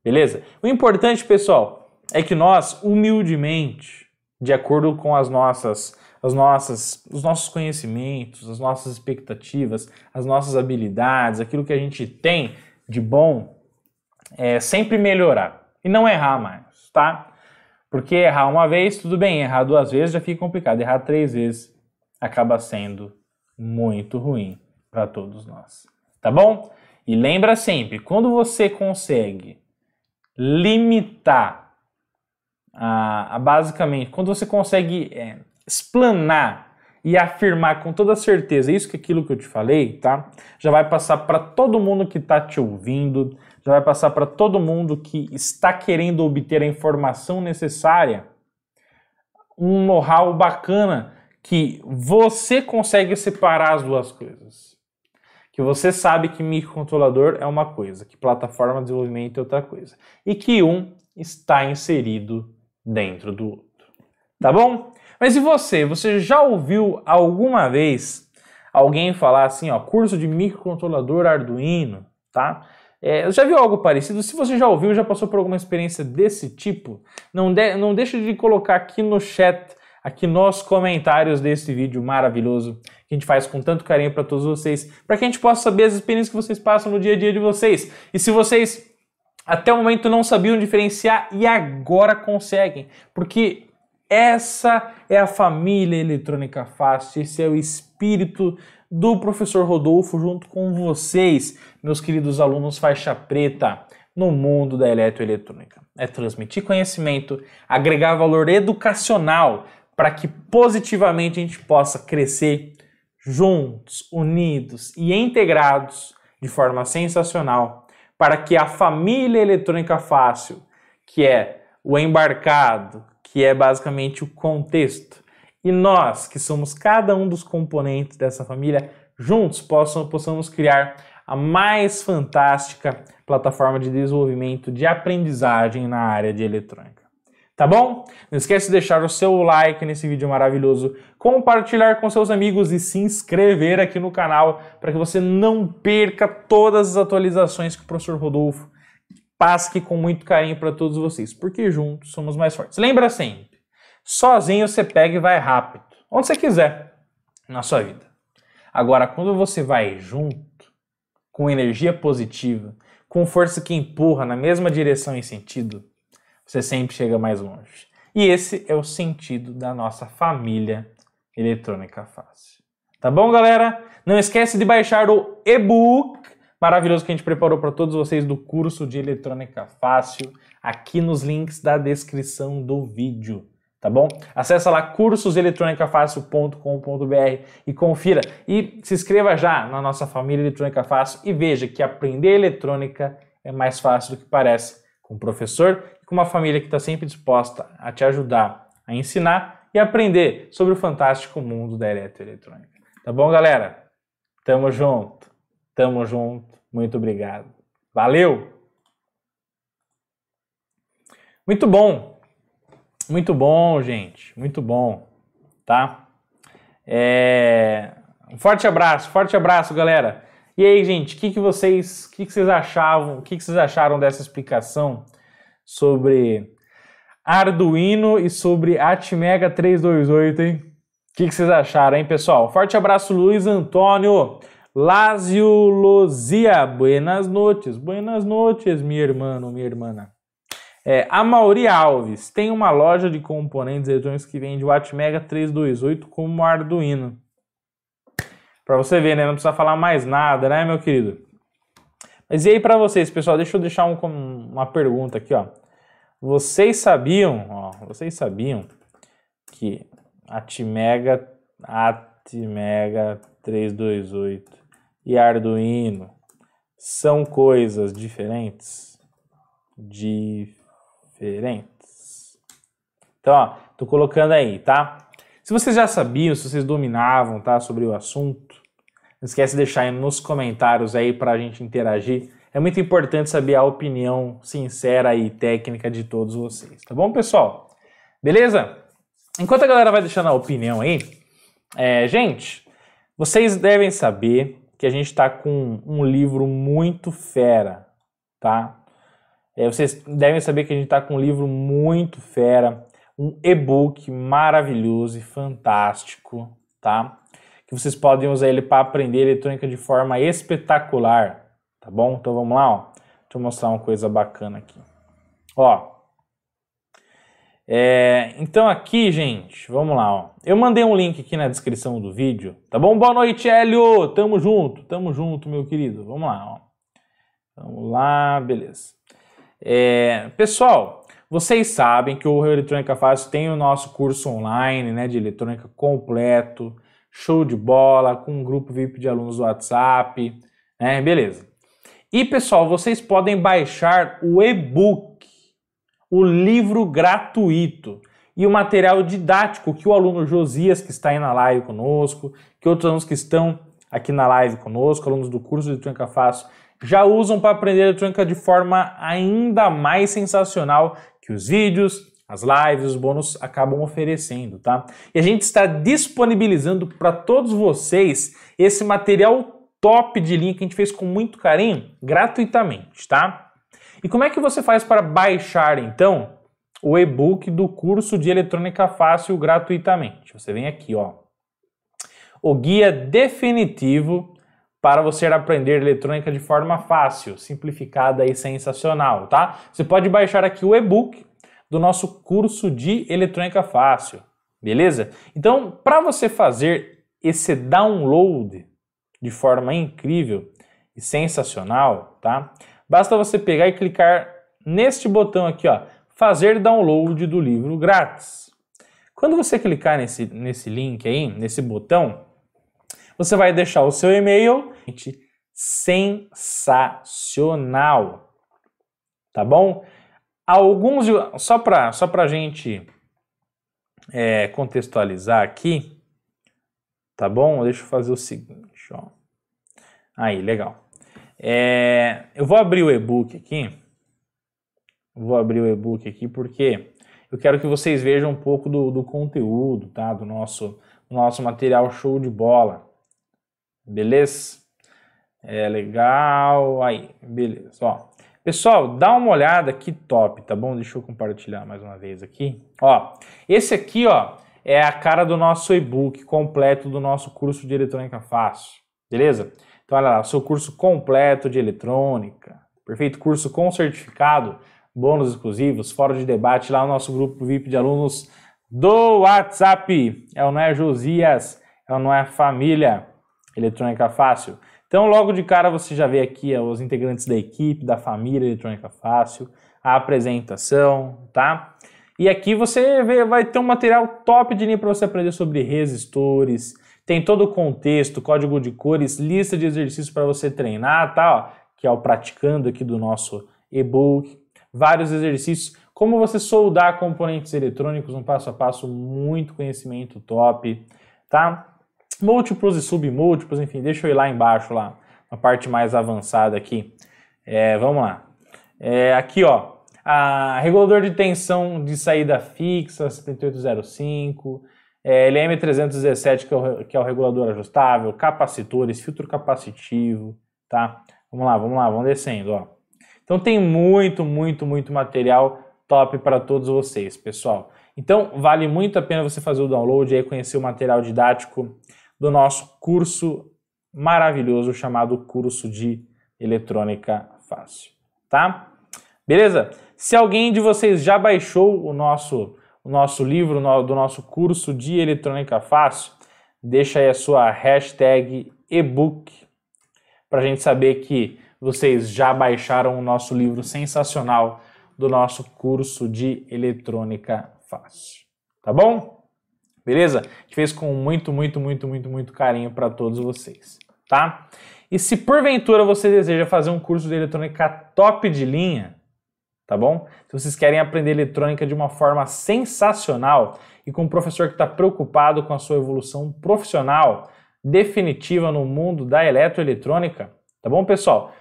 Beleza? O importante, pessoal, é que nós, humildemente, de acordo com as nossas as nossas, os nossos conhecimentos, as nossas expectativas, as nossas habilidades, aquilo que a gente tem de bom, é sempre melhorar e não errar mais, tá? Porque errar uma vez, tudo bem, errar duas vezes já fica complicado, errar três vezes acaba sendo muito ruim para todos nós, tá bom? E lembra sempre, quando você consegue limitar a, a basicamente, quando você consegue é, explanar e afirmar com toda certeza isso que aquilo que eu te falei, tá? Já vai passar para todo mundo que está te ouvindo, já vai passar para todo mundo que está querendo obter a informação necessária, um know-how bacana que você consegue separar as duas coisas. Que você sabe que microcontrolador é uma coisa, que plataforma de desenvolvimento é outra coisa. E que um está inserido dentro do outro. Tá bom? Mas e você? Você já ouviu alguma vez alguém falar assim, ó, curso de microcontrolador Arduino, tá? É, já viu algo parecido? Se você já ouviu, já passou por alguma experiência desse tipo, não, de, não deixe de colocar aqui no chat, aqui nos comentários desse vídeo maravilhoso que a gente faz com tanto carinho para todos vocês, para que a gente possa saber as experiências que vocês passam no dia a dia de vocês. E se vocês até o momento não sabiam diferenciar e agora conseguem, porque essa é a família Eletrônica Fácil, esse é o espírito do professor Rodolfo junto com vocês, meus queridos alunos faixa preta, no mundo da eletroeletrônica. É transmitir conhecimento, agregar valor educacional para que positivamente a gente possa crescer juntos, unidos e integrados de forma sensacional, para que a família Eletrônica Fácil, que é o embarcado, que é basicamente o contexto. E nós, que somos cada um dos componentes dessa família, juntos possam, possamos criar a mais fantástica plataforma de desenvolvimento de aprendizagem na área de eletrônica. Tá bom? Não esquece de deixar o seu like nesse vídeo maravilhoso, compartilhar com seus amigos e se inscrever aqui no canal para que você não perca todas as atualizações que o professor Rodolfo Passe com muito carinho para todos vocês, porque juntos somos mais fortes. Lembra sempre, sozinho você pega e vai rápido, onde você quiser na sua vida. Agora, quando você vai junto, com energia positiva, com força que empurra na mesma direção e sentido, você sempre chega mais longe. E esse é o sentido da nossa família eletrônica fácil. Tá bom, galera? Não esquece de baixar o e-book maravilhoso que a gente preparou para todos vocês do curso de eletrônica fácil, aqui nos links da descrição do vídeo, tá bom? Acesse lá cursoseletronicafácil.com.br e confira e se inscreva já na nossa família Eletrônica Fácil e veja que aprender eletrônica é mais fácil do que parece, com um professor e com uma família que está sempre disposta a te ajudar a ensinar e aprender sobre o fantástico mundo da eletroeletrônica. Tá bom, galera? Tamo junto! Tamo junto. Muito obrigado. Valeu! Muito bom. Muito bom, gente. Muito bom. Tá? É... Um forte abraço, forte abraço, galera. E aí, gente, o que, que vocês, que, que vocês achavam, o que, que vocês acharam dessa explicação sobre Arduino e sobre Atmega 328, hein? O que, que vocês acharam, hein, pessoal? Forte abraço, Luiz Antônio. Lázio Lozia, buenas noites. Buenas noites, minha irmã, minha irmã. É, a Mauri Alves tem uma loja de componentes eletrônicos que vende o Atmega 328 como Arduino. Para você ver, né? Não precisa falar mais nada, né, meu querido? Mas e aí para vocês, pessoal? Deixa eu deixar um, uma pergunta aqui, ó. Vocês sabiam, ó, vocês sabiam que Atmega, Atmega 328 e Arduino são coisas diferentes? Diferentes. Então, ó, tô colocando aí, tá? Se vocês já sabiam, se vocês dominavam, tá, sobre o assunto, não esquece de deixar aí nos comentários aí a gente interagir. É muito importante saber a opinião sincera e técnica de todos vocês, tá bom, pessoal? Beleza? Enquanto a galera vai deixando a opinião aí, é, gente, vocês devem saber que a gente está com um livro muito fera, tá? É, vocês devem saber que a gente está com um livro muito fera, um e-book maravilhoso e fantástico, tá? Que vocês podem usar ele para aprender eletrônica de forma espetacular, tá bom? Então vamos lá, ó. Deixa eu mostrar uma coisa bacana aqui. Ó, é, então aqui, gente, vamos lá. Ó. Eu mandei um link aqui na descrição do vídeo, tá bom? Boa noite, Hélio! Tamo junto, tamo junto, meu querido. Vamos lá, ó. Vamos lá, beleza. É, pessoal, vocês sabem que o Eletrônica Fácil tem o nosso curso online né, de eletrônica completo, show de bola, com um grupo VIP de alunos do WhatsApp, né? Beleza. E pessoal, vocês podem baixar o e-book o livro gratuito e o material didático que o aluno Josias, que está aí na live conosco, que outros alunos que estão aqui na live conosco, alunos do curso de Tranca Faço, já usam para aprender a Tranca de forma ainda mais sensacional que os vídeos, as lives, os bônus acabam oferecendo, tá? E a gente está disponibilizando para todos vocês esse material top de linha que a gente fez com muito carinho, gratuitamente, tá? E como é que você faz para baixar então o e-book do curso de eletrônica fácil gratuitamente? Você vem aqui, ó. O guia definitivo para você aprender eletrônica de forma fácil, simplificada e sensacional, tá? Você pode baixar aqui o e-book do nosso curso de eletrônica fácil, beleza? Então, para você fazer esse download de forma incrível e sensacional, tá? Basta você pegar e clicar neste botão aqui, ó, fazer download do livro grátis. Quando você clicar nesse, nesse link aí, nesse botão, você vai deixar o seu e-mail. Gente, sensacional! Tá bom? Alguns, só para só a gente é, contextualizar aqui, tá bom? Deixa eu fazer o seguinte, ó. Aí, legal. É, eu vou abrir o e-book aqui. Vou abrir o e-book aqui porque eu quero que vocês vejam um pouco do, do conteúdo, tá? Do nosso, do nosso material show de bola. Beleza? É legal. Aí, beleza. Ó. Pessoal, dá uma olhada que top, tá bom? Deixa eu compartilhar mais uma vez aqui. Ó, esse aqui, ó, é a cara do nosso e-book completo do nosso curso de eletrônica fácil. Beleza? Então, olha lá, o seu curso completo de eletrônica, perfeito? Curso com certificado, bônus exclusivos, fora de debate lá no nosso grupo VIP de alunos do WhatsApp. É o Não é Josias, é o Não é Família, Eletrônica Fácil. Então, logo de cara, você já vê aqui os integrantes da equipe, da família Eletrônica Fácil, a apresentação, tá? E aqui você vê, vai ter um material top de linha para você aprender sobre resistores, tem todo o contexto, código de cores, lista de exercícios para você treinar, tá? Ó, que é o praticando aqui do nosso e-book, vários exercícios, como você soldar componentes eletrônicos, um passo a passo, muito conhecimento top, tá? Múltiplos e submúltiplos, enfim, deixa eu ir lá embaixo lá, na parte mais avançada aqui. É, vamos lá. É, aqui, ó, a regulador de tensão de saída fixa 7805, é, LM317, é que é, o, que é o regulador ajustável, capacitores, filtro capacitivo, tá? Vamos lá, vamos lá, vamos descendo, ó. Então tem muito, muito, muito material top para todos vocês, pessoal. Então vale muito a pena você fazer o download e conhecer o material didático do nosso curso maravilhoso chamado Curso de Eletrônica Fácil, tá? Beleza? Se alguém de vocês já baixou o nosso o nosso livro do nosso curso de eletrônica fácil, deixa aí a sua hashtag ebook para a gente saber que vocês já baixaram o nosso livro sensacional do nosso curso de eletrônica fácil. Tá bom? Beleza? A gente fez com muito, muito, muito, muito, muito carinho para todos vocês, tá? E se porventura você deseja fazer um curso de eletrônica top de linha, tá bom? Se vocês querem aprender eletrônica de uma forma sensacional e com um professor que está preocupado com a sua evolução profissional definitiva no mundo da eletroeletrônica, tá bom, pessoal?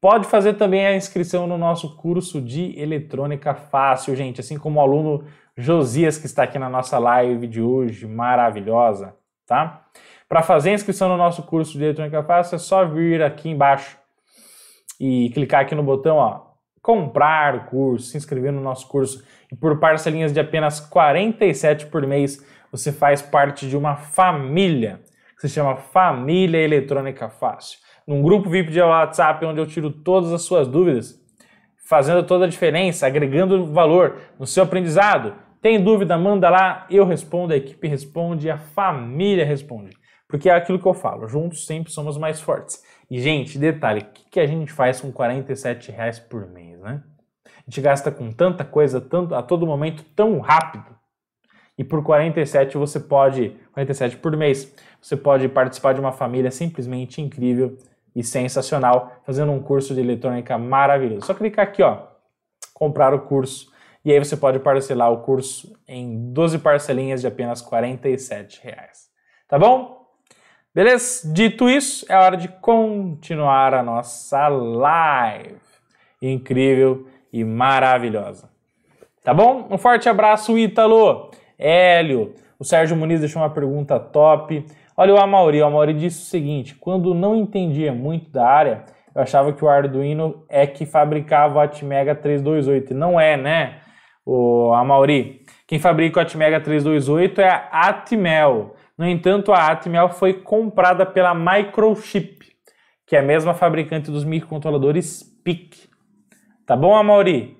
Pode fazer também a inscrição no nosso curso de eletrônica fácil, gente, assim como o aluno Josias que está aqui na nossa live de hoje, maravilhosa, tá? Para fazer a inscrição no nosso curso de eletrônica fácil é só vir aqui embaixo e clicar aqui no botão, ó, comprar o curso, se inscrever no nosso curso e por parcelinhas de apenas 47 por mês, você faz parte de uma família que se chama Família Eletrônica Fácil. Num grupo VIP de WhatsApp onde eu tiro todas as suas dúvidas, fazendo toda a diferença, agregando valor no seu aprendizado. Tem dúvida, manda lá, eu respondo, a equipe responde, a família responde. Porque é aquilo que eu falo, juntos sempre somos mais fortes. E, gente, detalhe, o que, que a gente faz com 47 reais por mês, né? A gente gasta com tanta coisa, tanto, a todo momento, tão rápido. E por 47 você pode, 47 por mês, você pode participar de uma família simplesmente incrível e sensacional, fazendo um curso de eletrônica maravilhoso. Só clicar aqui, ó, comprar o curso. E aí você pode parcelar o curso em 12 parcelinhas de apenas R$ reais. Tá bom? Beleza? Dito isso, é hora de continuar a nossa live incrível e maravilhosa. Tá bom? Um forte abraço, Ítalo, Hélio. O Sérgio Muniz deixou uma pergunta top. Olha o Amauri. O Amauri disse o seguinte: quando não entendia muito da área, eu achava que o Arduino é que fabricava o Atmega 328. não é, né, o Amauri? Quem fabrica o Atmega 328 é a Atmel. No entanto, a Atmel foi comprada pela Microchip, que é a mesma fabricante dos microcontroladores PIC. Tá bom, Amaury?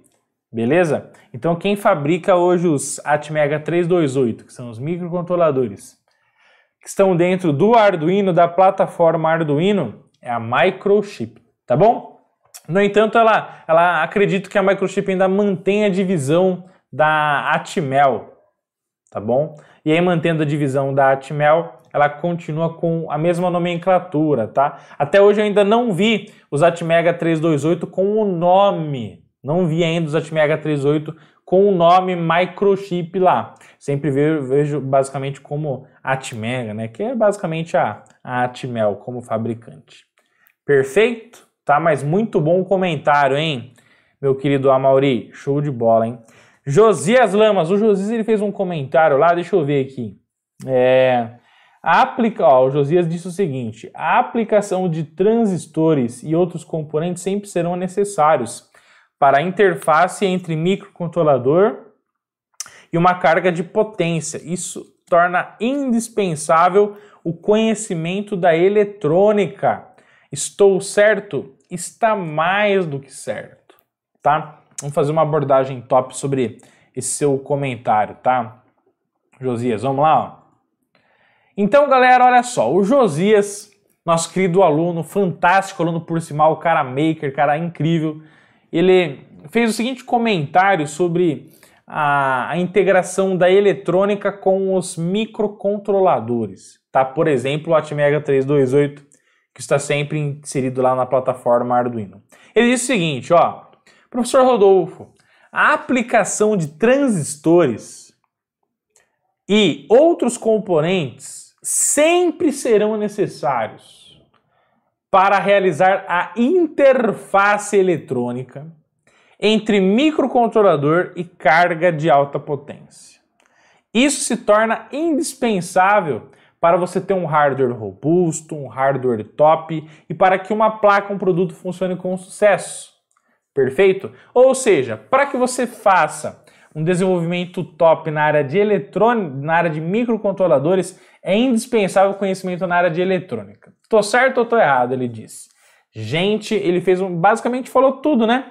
Beleza? Então, quem fabrica hoje os Atmega 328, que são os microcontroladores, que estão dentro do Arduino, da plataforma Arduino, é a Microchip, tá bom? No entanto, ela, ela acredito que a Microchip ainda mantém a divisão da Atmel, tá bom? E aí, mantendo a divisão da Atmel, ela continua com a mesma nomenclatura, tá? Até hoje eu ainda não vi os Atmega 328 com o nome. Não vi ainda os Atmega 38 com o nome microchip lá. Sempre vejo, basicamente como Atmega, né? Que é basicamente a, a Atmel como fabricante. Perfeito? Tá, mas muito bom comentário, hein? Meu querido Amauri, show de bola, hein? Josias Lamas, o Josias ele fez um comentário lá, deixa eu ver aqui. É, aplica, ó, o Josias disse o seguinte: a aplicação de transistores e outros componentes sempre serão necessários para a interface entre microcontrolador e uma carga de potência. Isso torna indispensável o conhecimento da eletrônica. Estou certo? Está mais do que certo, tá? Vamos fazer uma abordagem top sobre esse seu comentário, tá? Josias, vamos lá. Ó. Então, galera, olha só. O Josias, nosso querido aluno, fantástico aluno por sinal, cara maker, cara incrível, ele fez o seguinte comentário sobre a, a integração da eletrônica com os microcontroladores, tá? Por exemplo, o Atmega 328, que está sempre inserido lá na plataforma Arduino. Ele disse o seguinte, ó Professor Rodolfo, a aplicação de transistores e outros componentes sempre serão necessários para realizar a interface eletrônica entre microcontrolador e carga de alta potência. Isso se torna indispensável para você ter um hardware robusto, um hardware top e para que uma placa, um produto funcione com sucesso. Perfeito? Ou seja, para que você faça um desenvolvimento top na área de eletrônica, na área de microcontroladores, é indispensável conhecimento na área de eletrônica. Tô certo ou tô errado? Ele disse. Gente, ele fez um. Basicamente falou tudo, né?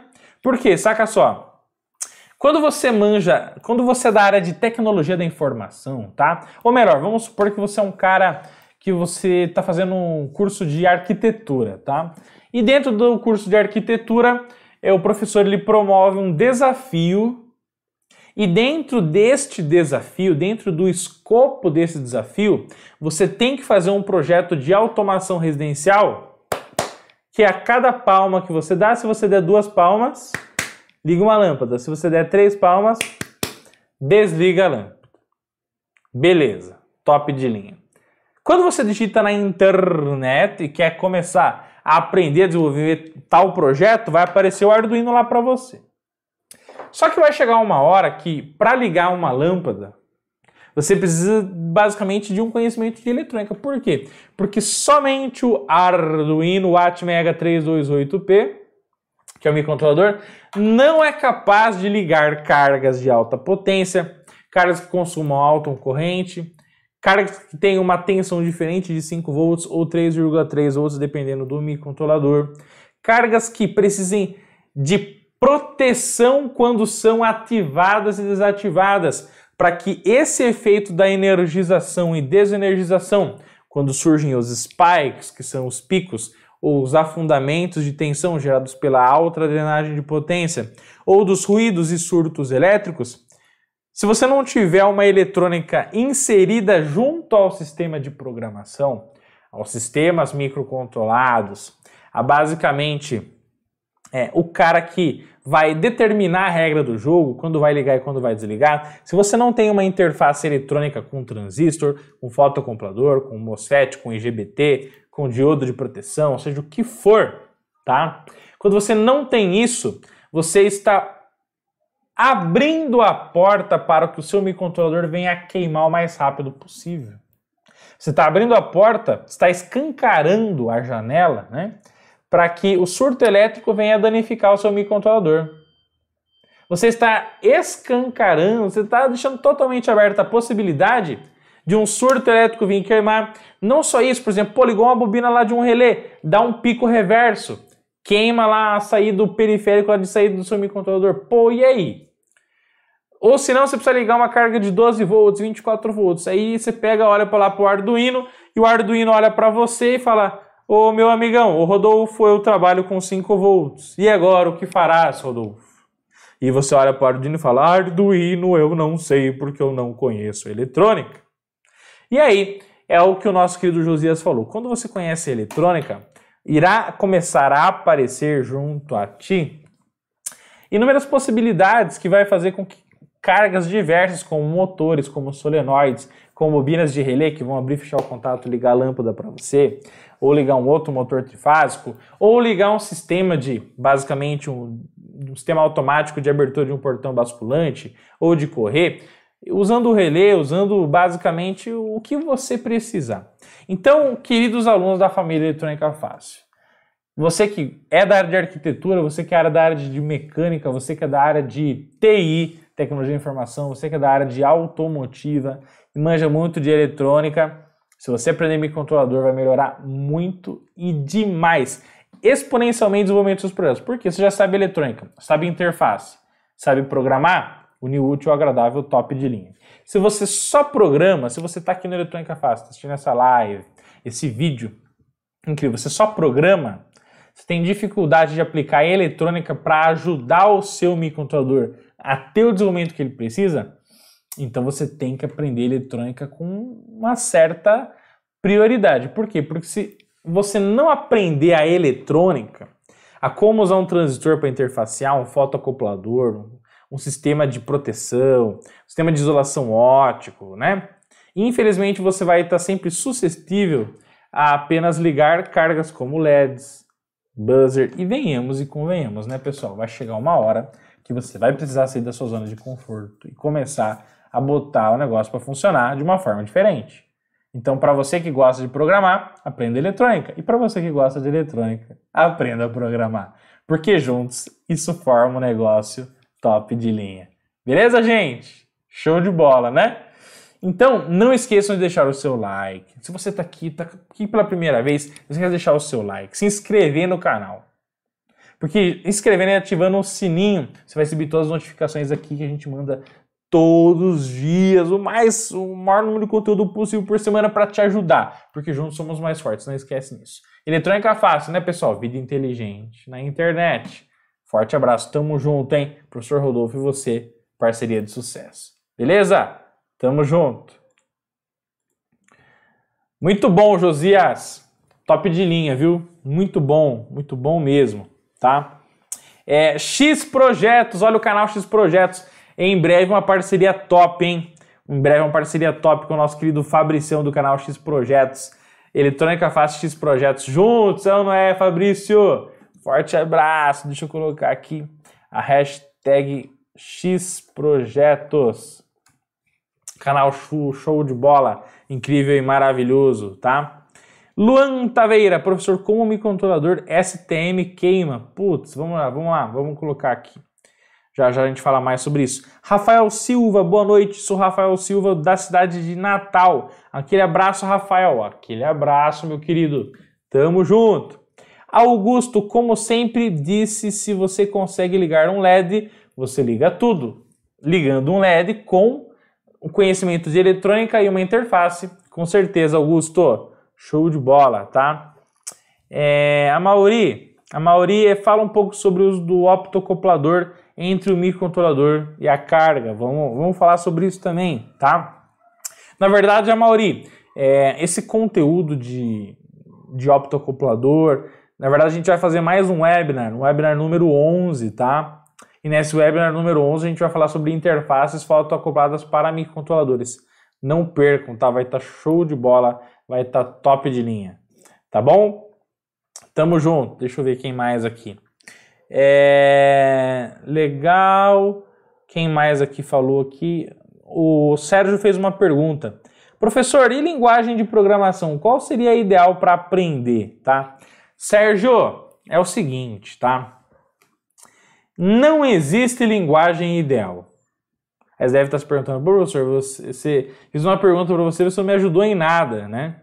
Porque, saca só. Quando você manja, quando você é da área de tecnologia da informação, tá? Ou melhor, vamos supor que você é um cara que você está fazendo um curso de arquitetura, tá? E dentro do curso de arquitetura, é, o professor ele promove um desafio e dentro deste desafio, dentro do escopo desse desafio, você tem que fazer um projeto de automação residencial que é a cada palma que você dá, se você der duas palmas, liga uma lâmpada. Se você der três palmas, desliga a lâmpada. Beleza, top de linha. Quando você digita na internet e quer começar aprender a desenvolver tal projeto, vai aparecer o Arduino lá para você. Só que vai chegar uma hora que, para ligar uma lâmpada, você precisa basicamente de um conhecimento de eletrônica. Por quê? Porque somente o Arduino Atmega 328P, que é o microcontrolador, não é capaz de ligar cargas de alta potência, cargas que consumam alta corrente, cargas que têm uma tensão diferente de 5 volts ou 3,3 volts, dependendo do microcontrolador, cargas que precisem de proteção quando são ativadas e desativadas, para que esse efeito da energização e desenergização, quando surgem os spikes, que são os picos, ou os afundamentos de tensão gerados pela alta drenagem de potência, ou dos ruídos e surtos elétricos, se você não tiver uma eletrônica inserida junto ao sistema de programação, aos sistemas microcontrolados, a basicamente é, o cara que vai determinar a regra do jogo, quando vai ligar e quando vai desligar, se você não tem uma interface eletrônica com transistor, com fotocomputador, com MOSFET, com IGBT, com diodo de proteção, seja o que for, tá? Quando você não tem isso, você está abrindo a porta para que o seu microcontrolador venha queimar o mais rápido possível. Você está abrindo a porta, está escancarando a janela, né? Para que o surto elétrico venha danificar o seu microcontrolador. Você está escancarando, você está deixando totalmente aberta a possibilidade de um surto elétrico vir queimar. Não só isso, por exemplo, poligou uma bobina lá de um relé, dá um pico reverso, queima lá a saída do periférico, lá de saída do seu microcontrolador. Pô, e aí? Ou senão você precisa ligar uma carga de 12 volts, 24 volts. Aí você pega, olha para lá para o Arduino e o Arduino olha para você e fala: Ô meu amigão, o Rodolfo, eu trabalho com 5 volts. E agora o que farás, Rodolfo? E você olha para o Arduino e fala: Arduino, eu não sei porque eu não conheço eletrônica. E aí é o que o nosso querido Josias falou. Quando você conhece eletrônica, irá começar a aparecer junto a ti inúmeras possibilidades que vai fazer com que cargas diversas, como motores, como solenoides, com bobinas de relé que vão abrir e fechar o contato, ligar a lâmpada para você, ou ligar um outro motor trifásico, ou ligar um sistema de, basicamente, um, um sistema automático de abertura de um portão basculante ou de correr, usando o relé, usando basicamente o que você precisar. Então, queridos alunos da família Eletrônica Fácil, você que é da área de arquitetura, você que é da área de mecânica, você que é da área de TI, tecnologia de informação, você que é da área de automotiva e manja muito de eletrônica, se você aprender microcontrolador, vai melhorar muito e demais, exponencialmente o desenvolvimento dos projetos. Porque você já sabe eletrônica, sabe interface, sabe programar, unir útil agradável, top de linha. Se você só programa, se você está aqui no Eletrônica Fácil, tá assistindo essa live, esse vídeo, incrível, você só programa, você tem dificuldade de aplicar eletrônica para ajudar o seu microcontrolador a ter o desenvolvimento que ele precisa, então você tem que aprender eletrônica com uma certa prioridade. Por quê? Porque se você não aprender a eletrônica, a como usar um transistor para interfacear, um fotoacoplador, um sistema de proteção, um sistema de isolação óptico, né? Infelizmente você vai estar sempre suscetível a apenas ligar cargas como LEDs, buzzer e venhamos e convenhamos, né, pessoal? Vai chegar uma hora que você vai precisar sair da sua zona de conforto e começar a botar o negócio para funcionar de uma forma diferente. Então, para você que gosta de programar, aprenda eletrônica. E para você que gosta de eletrônica, aprenda a programar. Porque juntos isso forma um negócio top de linha. Beleza, gente? Show de bola, né? Então, não esqueçam de deixar o seu like. Se você está aqui, tá aqui pela primeira vez, você quer deixar o seu like, se inscrever no canal. Porque inscrevendo e ativando o sininho, você vai receber todas as notificações aqui que a gente manda todos os dias, o mais o maior número de conteúdo possível por semana para te ajudar, porque juntos somos mais fortes, não esquece nisso. Eletrônica fácil, né, pessoal? Vida inteligente na internet. Forte abraço, tamo junto, hein? Professor Rodolfo e você, parceria de sucesso. Beleza? Tamo junto. Muito bom, Josias. Top de linha, viu? Muito bom, muito bom mesmo tá? É, X Projetos, olha o canal X Projetos. Em breve uma parceria top, hein? Em breve uma parceria top com o nosso querido Fabricião do canal X Projetos. Eletrônica faz X Projetos juntos, é não é, Fabrício? Forte abraço. Deixa eu colocar aqui a hashtag X Projetos. Canal show de bola, incrível e maravilhoso, tá? Luan Taveira, professor, como microcontrolador STM queima? Putz, vamos lá, vamos lá, vamos colocar aqui. Já já a gente fala mais sobre isso. Rafael Silva, boa noite. Sou Rafael Silva da cidade de Natal. Aquele abraço, Rafael. Aquele abraço, meu querido. Tamo junto. Augusto, como sempre disse, se você consegue ligar um LED, você liga tudo. Ligando um LED com o conhecimento de eletrônica e uma interface, com certeza, Augusto. Show de bola, tá? É, a Mauri, a Mauri é, fala um pouco sobre o uso do optocoplador entre o microcontrolador e a carga. Vamos, vamos falar sobre isso também, tá? Na verdade, a Mauri, é, esse conteúdo de, de optocoplador, na verdade a gente vai fazer mais um webinar, um webinar número 11, tá? E nesse webinar número 11 a gente vai falar sobre interfaces fotoacopladas para microcontroladores. Não percam, tá? Vai estar tá show de bola vai estar tá top de linha. Tá bom? Tamo junto. Deixa eu ver quem mais aqui. É... Legal. Quem mais aqui falou aqui? O Sérgio fez uma pergunta. Professor, e linguagem de programação? Qual seria ideal para aprender, tá? Sérgio, é o seguinte, tá? Não existe linguagem ideal. Aí você deve estar se perguntando, professor, você, você fiz uma pergunta para você, você não me ajudou em nada, né?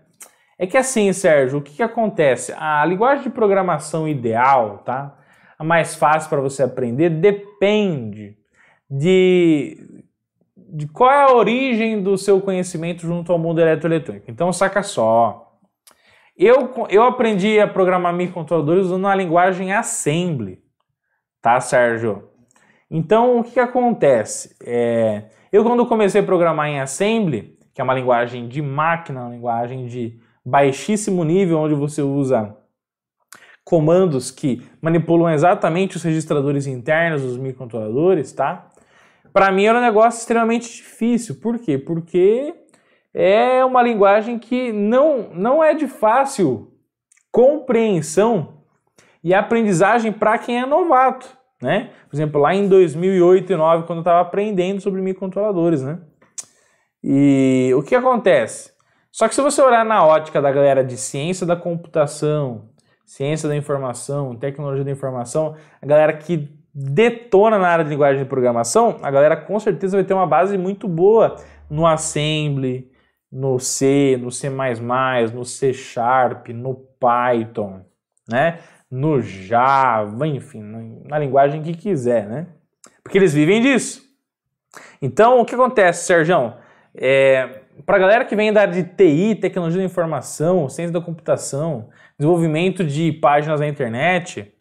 É que assim, Sérgio, o que, que acontece? A linguagem de programação ideal, tá? A mais fácil para você aprender depende de, de qual é a origem do seu conhecimento junto ao mundo eletroeletrônico. Então, saca só. Eu, eu aprendi a programar microcontroladores usando a linguagem Assembly, tá, Sérgio? Então, o que, que acontece? É, eu, quando comecei a programar em Assembly, que é uma linguagem de máquina, uma linguagem de baixíssimo nível, onde você usa comandos que manipulam exatamente os registradores internos dos microcontroladores, tá? Para mim era um negócio extremamente difícil. Por quê? Porque é uma linguagem que não, não é de fácil compreensão e aprendizagem para quem é novato. Né? Por exemplo, lá em 2008 e 2009, quando eu estava aprendendo sobre microcontroladores. Né? E o que acontece? Só que se você olhar na ótica da galera de ciência da computação, ciência da informação, tecnologia da informação, a galera que detona na área de linguagem de programação, a galera com certeza vai ter uma base muito boa no assembly, no C, no C++, no C Sharp, no Python, né? no Java, enfim, na linguagem que quiser, né? Porque eles vivem disso. Então, o que acontece, Sérgio? É, para a galera que vem da área de TI, tecnologia da informação, ciência da computação, desenvolvimento de páginas na internet,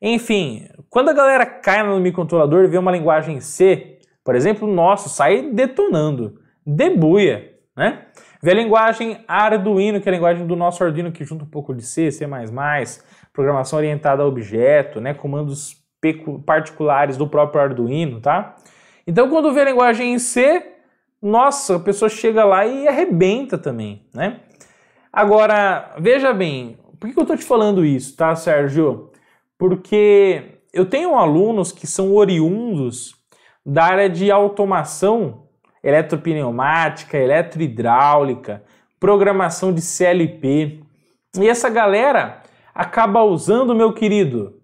enfim, quando a galera cai no microcontrolador e vê uma linguagem C, por exemplo, nossa, sai detonando, debuia, né? Vê a linguagem Arduino, que é a linguagem do nosso Arduino, que junta um pouco de C, C++, programação orientada a objeto, né, comandos particulares do próprio Arduino, tá? Então, quando vê a linguagem em C, nossa, a pessoa chega lá e arrebenta também, né? Agora, veja bem, por que eu estou te falando isso, tá, Sérgio? Porque eu tenho alunos que são oriundos da área de automação eletropneumática, eletrohidráulica, programação de CLP. E essa galera acaba usando, meu querido,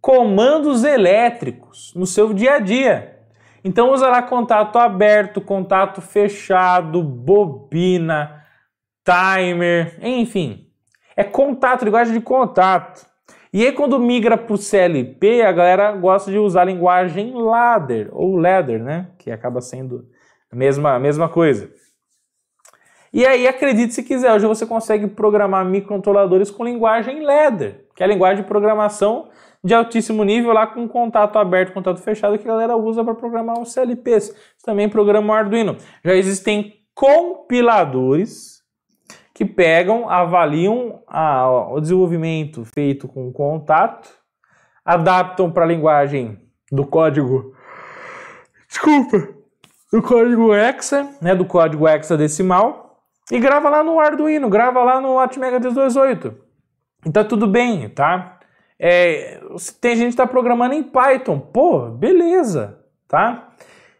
comandos elétricos no seu dia a dia. Então usará contato aberto, contato fechado, bobina, timer, enfim. É contato, linguagem de contato. E aí quando migra para o CLP, a galera gosta de usar a linguagem ladder ou ladder, né? Que acaba sendo a mesma, a mesma coisa. E aí, acredite se quiser, hoje você consegue programar microcontroladores com linguagem ladder, que é a linguagem de programação de altíssimo nível lá com contato aberto, contato fechado, que a galera usa para programar os CLPs. também programa o Arduino. Já existem compiladores que pegam, avaliam a, o desenvolvimento feito com contato, adaptam para a linguagem do código. Desculpa! Do código hexa, né? Do código hexadecimal e grava lá no Arduino, grava lá no Atmega 228. Então tudo bem, tá? É, tem gente que está programando em Python. Pô, beleza, tá?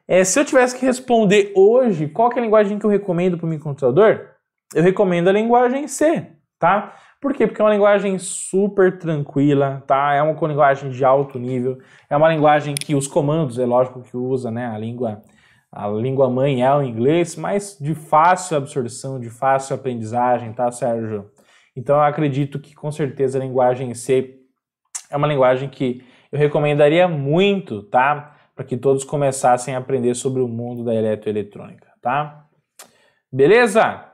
É, se eu tivesse que responder hoje qual é a linguagem que eu recomendo para o meu computador? eu recomendo a linguagem C, tá? Por quê? Porque é uma linguagem super tranquila, tá? É uma linguagem de alto nível, é uma linguagem que os comandos, é lógico que usa né, a língua a língua mãe é o inglês, mas de fácil absorção, de fácil aprendizagem, tá, Sérgio? Então eu acredito que com certeza a linguagem C é uma linguagem que eu recomendaria muito, tá? Para que todos começassem a aprender sobre o mundo da eletroeletrônica, tá? Beleza?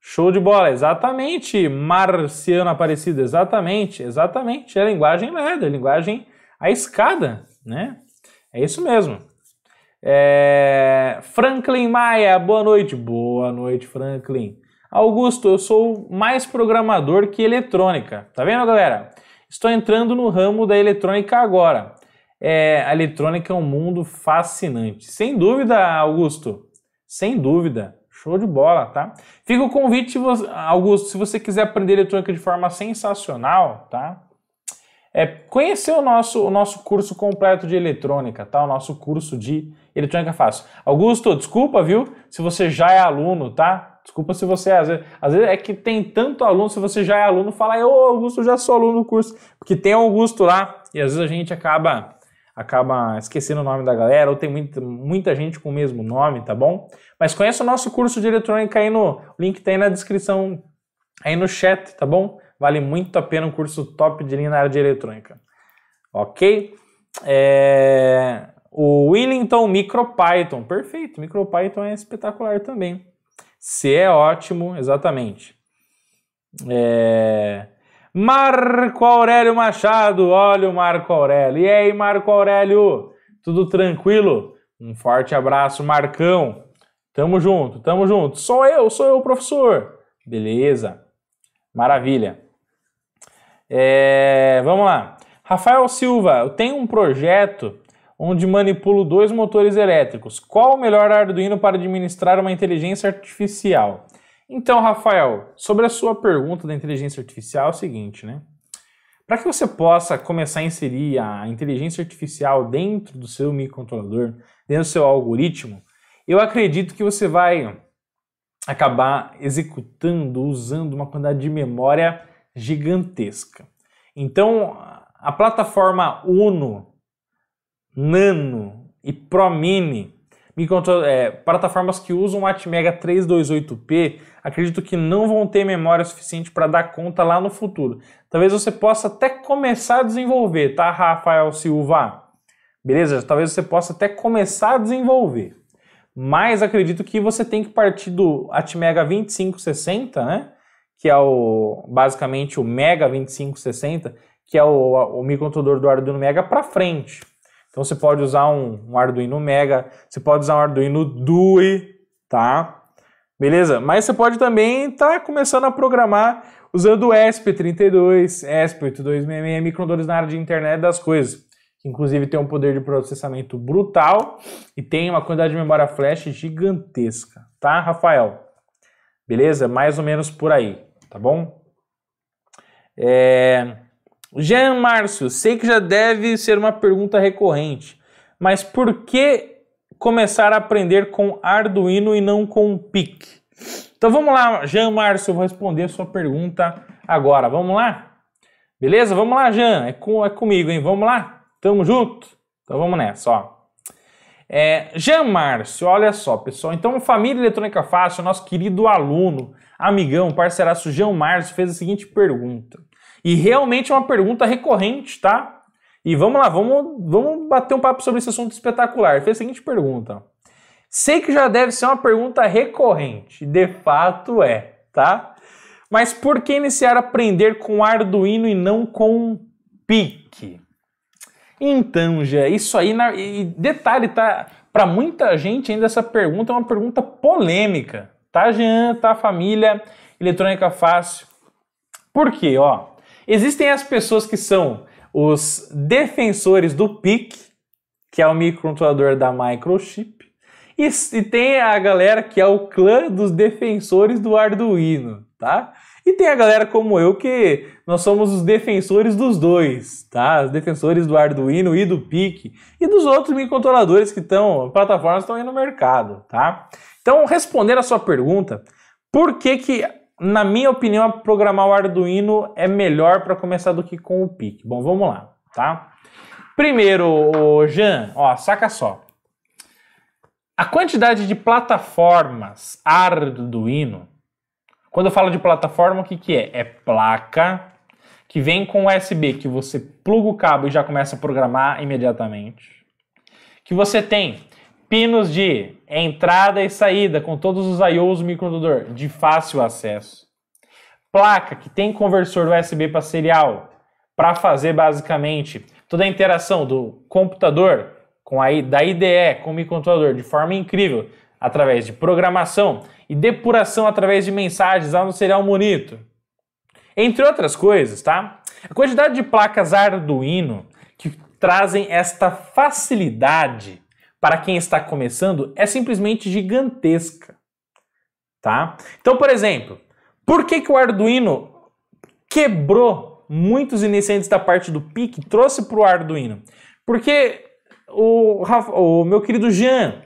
Show de bola, exatamente, Marciano Aparecido, exatamente, exatamente, é a linguagem ladder, a é linguagem a escada, né? É isso mesmo. É... Franklin Maia, boa noite. Boa noite, Franklin. Augusto, eu sou mais programador que eletrônica. Tá vendo, galera? Estou entrando no ramo da eletrônica agora. É, a eletrônica é um mundo fascinante. Sem dúvida, Augusto. Sem dúvida. Show de bola, tá? Fica o convite, Augusto, se você quiser aprender eletrônica de forma sensacional, tá? É conhecer o nosso, o nosso curso completo de eletrônica, tá? O nosso curso de eletrônica fácil. Augusto, desculpa, viu? Se você já é aluno, tá? Desculpa se você às vezes, às vezes é que tem tanto aluno, se você já é aluno, fala, eu, Augusto, já sou aluno do curso, porque tem Augusto lá e às vezes a gente acaba acaba esquecendo o nome da galera, ou tem muita, muita gente com o mesmo nome, tá bom? Mas conheça o nosso curso de eletrônica aí no link tá aí na descrição, aí no chat, tá bom? Vale muito a pena um curso top de linha na área de eletrônica. Ok? É... O William então MicroPython, perfeito. MicroPython é espetacular também. C é ótimo, exatamente. É... Marco Aurélio Machado, olha o Marco Aurélio. E aí, Marco Aurélio? Tudo tranquilo? Um forte abraço, Marcão. Tamo junto, tamo junto. Sou eu, sou eu, professor. Beleza. Maravilha. É... Vamos lá. Rafael Silva, eu tenho um projeto onde manipulo dois motores elétricos. Qual o melhor Arduino para administrar uma inteligência artificial? Então, Rafael, sobre a sua pergunta da inteligência artificial, é o seguinte, né? Para que você possa começar a inserir a inteligência artificial dentro do seu microcontrolador, dentro do seu algoritmo, eu acredito que você vai acabar executando, usando uma quantidade de memória gigantesca. Então, a plataforma Uno Nano e Pro Mini, é, plataformas que usam o Atmega 328P, acredito que não vão ter memória suficiente para dar conta lá no futuro. Talvez você possa até começar a desenvolver, tá, Rafael Silva? Beleza? Talvez você possa até começar a desenvolver. Mas acredito que você tem que partir do Atmega 2560, né? Que é o basicamente o Mega 2560, que é o, o microcontrolador do Arduino Mega para frente. Então você pode usar um, um Arduino Mega, você pode usar um Arduino DUI, tá? Beleza? Mas você pode também estar tá começando a programar usando o ESP32, ESP8266, microcontroladores na área de internet das coisas. Que inclusive tem um poder de processamento brutal e tem uma quantidade de memória flash gigantesca, tá, Rafael? Beleza? Mais ou menos por aí, tá bom? É... Jean Márcio, sei que já deve ser uma pergunta recorrente, mas por que começar a aprender com Arduino e não com PIC? Então vamos lá, Jean Márcio, eu vou responder a sua pergunta agora. Vamos lá? Beleza? Vamos lá, Jean. É, com, é comigo, hein? Vamos lá? Tamo junto? Então vamos nessa, ó. É, Jean Márcio, olha só, pessoal. Então, Família Eletrônica Fácil, nosso querido aluno, amigão, parceiraço Jean Márcio, fez a seguinte pergunta. E realmente é uma pergunta recorrente, tá? E vamos lá, vamos, vamos bater um papo sobre esse assunto espetacular. Fez a seguinte pergunta. Sei que já deve ser uma pergunta recorrente, de fato é, tá? Mas por que iniciar a aprender com Arduino e não com PIC? Então, já isso aí, na, e detalhe, tá? Para muita gente ainda essa pergunta é uma pergunta polêmica, tá, Jean? Tá, família? Eletrônica fácil. Por quê, ó? Existem as pessoas que são os defensores do PIC, que é o microcontrolador da Microchip, e, e, tem a galera que é o clã dos defensores do Arduino, tá? E tem a galera como eu que nós somos os defensores dos dois, tá? Os defensores do Arduino e do PIC e dos outros microcontroladores que estão, plataformas estão aí no mercado, tá? Então, respondendo a sua pergunta, por que que na minha opinião, programar o Arduino é melhor para começar do que com o PIC. Bom, vamos lá, tá? Primeiro, Jean, ó, saca só. A quantidade de plataformas Arduino, quando eu falo de plataforma, o que, que é? É placa que vem com USB, que você pluga o cabo e já começa a programar imediatamente. Que você tem pinos de entrada e saída com todos os I/Os do microcontrolador de fácil acesso. Placa que tem conversor USB para serial para fazer basicamente toda a interação do computador com a da IDE com o microcontrolador de forma incrível através de programação e depuração através de mensagens lá no serial bonito. Entre outras coisas, tá? A quantidade de placas Arduino que trazem esta facilidade para quem está começando é simplesmente gigantesca, tá? Então, por exemplo, por que, que o Arduino quebrou muitos iniciantes da parte do PIC, e trouxe para o Arduino? Porque o, o meu querido Jean,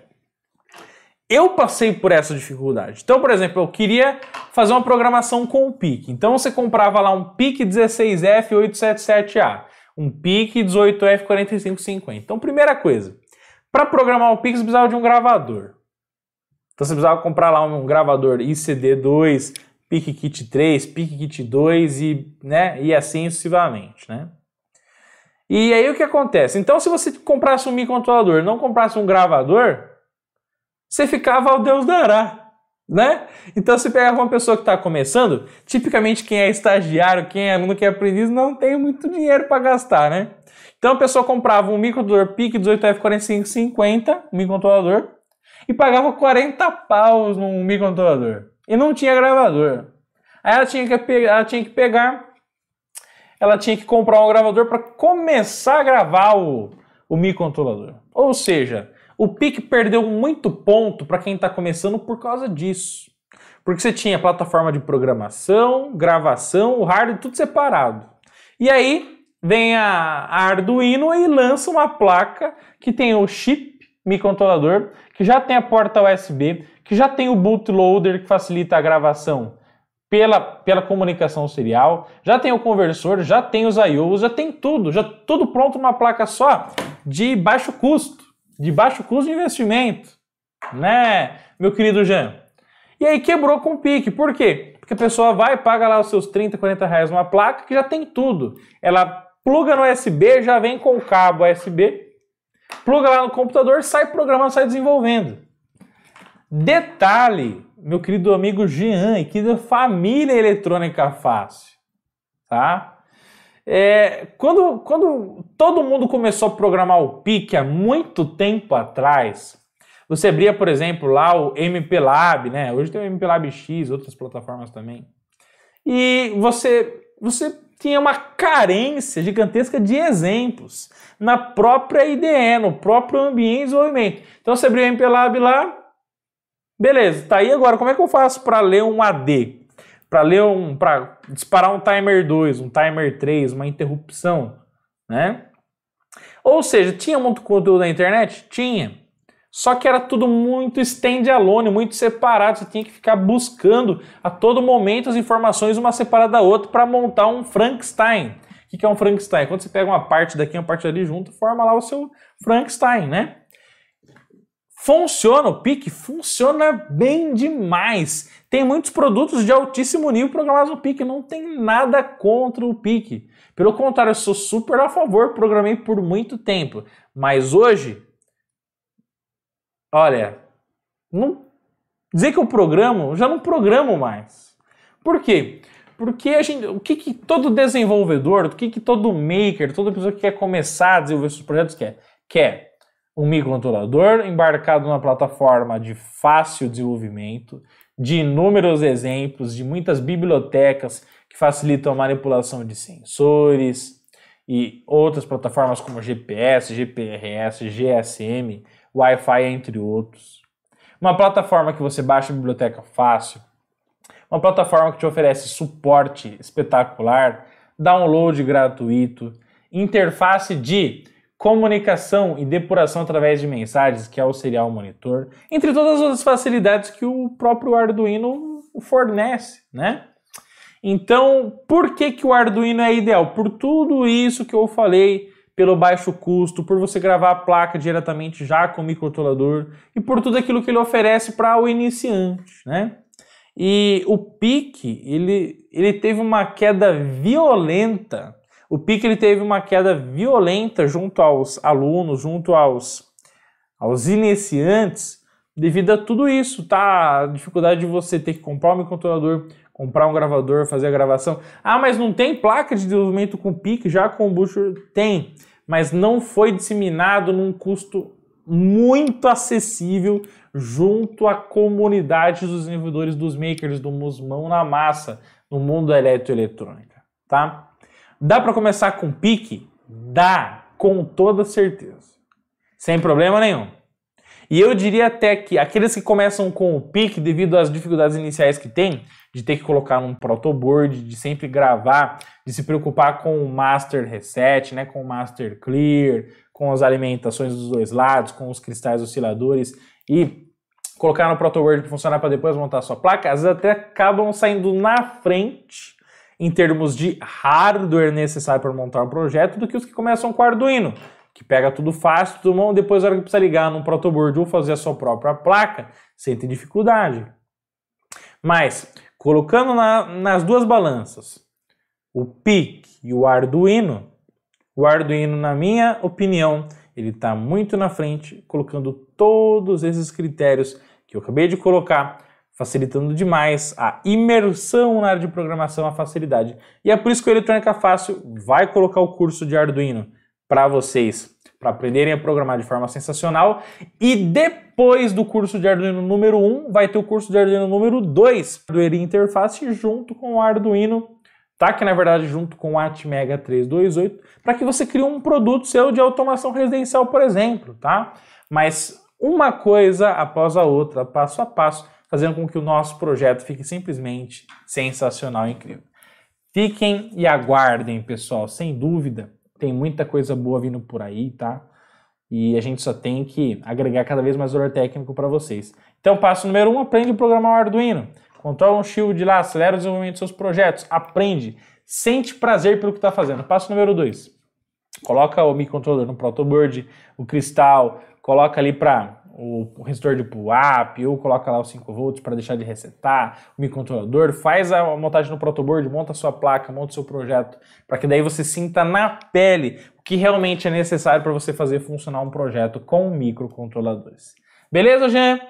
eu passei por essa dificuldade. Então, por exemplo, eu queria fazer uma programação com o PIC. Então você comprava lá um PIC 16F877A, um PIC 18F4550. Então, primeira coisa, para programar o Pix, precisava de um gravador. Então você precisava comprar lá um gravador ICD2, PIC Kit 3, PIC Kit 2 e, né, e assim sucessivamente, né? E aí o que acontece? Então se você comprasse um microcontrolador, não comprasse um gravador, você ficava ao Deus dará né? Então, se pegar uma pessoa que está começando, tipicamente quem é estagiário, quem é aluno, quem é aprendiz, não tem muito dinheiro para gastar, né? Então, a pessoa comprava um microcontrolador PIC 18F4550, um microcontrolador, e pagava 40 paus num microcontrolador. E não tinha gravador. Aí ela tinha que, ela tinha que pegar, ela tinha que comprar um gravador para começar a gravar o, o microcontrolador. Ou seja, o PIC perdeu muito ponto para quem está começando por causa disso. Porque você tinha plataforma de programação, gravação, o hardware, tudo separado. E aí vem a, Arduino e lança uma placa que tem o chip microcontrolador, que já tem a porta USB, que já tem o bootloader que facilita a gravação pela, pela comunicação serial, já tem o conversor, já tem os IOs, já tem tudo, já tudo pronto numa placa só de baixo custo de baixo custo de investimento, né, meu querido Jean? E aí quebrou com o pique. Por quê? Porque a pessoa vai, paga lá os seus 30, 40 reais numa placa que já tem tudo. Ela pluga no USB, já vem com o cabo USB, pluga lá no computador, sai programando, sai desenvolvendo. Detalhe, meu querido amigo Jean, que família eletrônica fácil, tá? É, quando, quando todo mundo começou a programar o PIC há muito tempo atrás, você abria, por exemplo, lá o MPLAB, né? Hoje tem o MPLAB X, outras plataformas também. E você, você tinha uma carência gigantesca de exemplos na própria IDE, no próprio ambiente de desenvolvimento. Então você abria o MPLAB lá, beleza, tá aí agora, como é que eu faço para ler um AD? para ler um, para disparar um timer 2, um timer 3, uma interrupção, né? Ou seja, tinha muito conteúdo na internet? Tinha. Só que era tudo muito stand-alone, muito separado. Você tinha que ficar buscando a todo momento as informações uma separada da outra para montar um Frankenstein. O que é um Frankenstein? Quando você pega uma parte daqui e uma parte ali junto, forma lá o seu Frankenstein, né? Funciona o PIC? Funciona bem demais. Tem muitos produtos de altíssimo nível programados no PIC, não tem nada contra o PIC. Pelo contrário, eu sou super a favor, programei por muito tempo. Mas hoje, olha, não dizer que eu programo, eu já não programo mais. Por quê? Porque a gente, o que, que todo desenvolvedor, o que, que todo maker, toda pessoa que quer começar a desenvolver seus projetos quer? Quer um microcontrolador embarcado numa plataforma de fácil desenvolvimento, de inúmeros exemplos, de muitas bibliotecas que facilitam a manipulação de sensores e outras plataformas como GPS, GPRS, GSM, Wi-Fi, entre outros. Uma plataforma que você baixa a biblioteca fácil, uma plataforma que te oferece suporte espetacular, download gratuito, interface de comunicação e depuração através de mensagens, que é o serial monitor, entre todas as facilidades que o próprio Arduino fornece, né? Então, por que, que o Arduino é ideal? Por tudo isso que eu falei, pelo baixo custo, por você gravar a placa diretamente já com o microcontrolador e por tudo aquilo que ele oferece para o iniciante, né? E o PIC, ele, ele teve uma queda violenta o PIC ele teve uma queda violenta junto aos alunos, junto aos, aos iniciantes, devido a tudo isso, tá? A dificuldade de você ter que comprar um microcontrolador, comprar um gravador, fazer a gravação. Ah, mas não tem placa de desenvolvimento com PIC, já com o Butcher tem, mas não foi disseminado num custo muito acessível junto à comunidade dos desenvolvedores dos makers, do musmão na massa, no mundo da eletroeletrônica, tá? Dá para começar com pique? Dá, com toda certeza. Sem problema nenhum. E eu diria até que aqueles que começam com o pique, devido às dificuldades iniciais que tem, de ter que colocar num protoboard, de sempre gravar, de se preocupar com o master reset, né, com o master clear, com as alimentações dos dois lados, com os cristais osciladores e colocar no protoboard para funcionar para depois montar a sua placa, às vezes até acabam saindo na frente em termos de hardware necessário para montar um projeto do que os que começam com Arduino, que pega tudo fácil, tudo bom, depois a hora que precisa ligar num protoboard ou fazer a sua própria placa, sente dificuldade. Mas, colocando na, nas duas balanças, o PIC e o Arduino, o Arduino, na minha opinião, ele está muito na frente, colocando todos esses critérios que eu acabei de colocar facilitando demais a imersão na área de programação, a facilidade. E é por isso que o Eletrônica é Fácil vai colocar o curso de Arduino para vocês, para aprenderem a programar de forma sensacional. E depois do curso de Arduino número 1, vai ter o curso de Arduino número 2 do Eri Interface junto com o Arduino tá? Que na verdade junto com o Atmega 328, para que você crie um produto seu de automação residencial, por exemplo, tá? Mas uma coisa após a outra, passo a passo, fazendo com que o nosso projeto fique simplesmente sensacional e incrível. Fiquem e aguardem, pessoal, sem dúvida, tem muita coisa boa vindo por aí, tá? E a gente só tem que agregar cada vez mais valor técnico para vocês. Então, passo número um, aprende a programar o Arduino. Controla um shield lá, acelera o desenvolvimento dos seus projetos, aprende, sente prazer pelo que está fazendo. Passo número dois, coloca o microcontrolador no protoboard, o cristal, coloca ali para o resistor de pull-up, ou coloca lá os 5 volts para deixar de resetar, o microcontrolador, faz a montagem no protoboard, monta a sua placa, monta o seu projeto, para que daí você sinta na pele o que realmente é necessário para você fazer funcionar um projeto com microcontroladores. Beleza, Jean?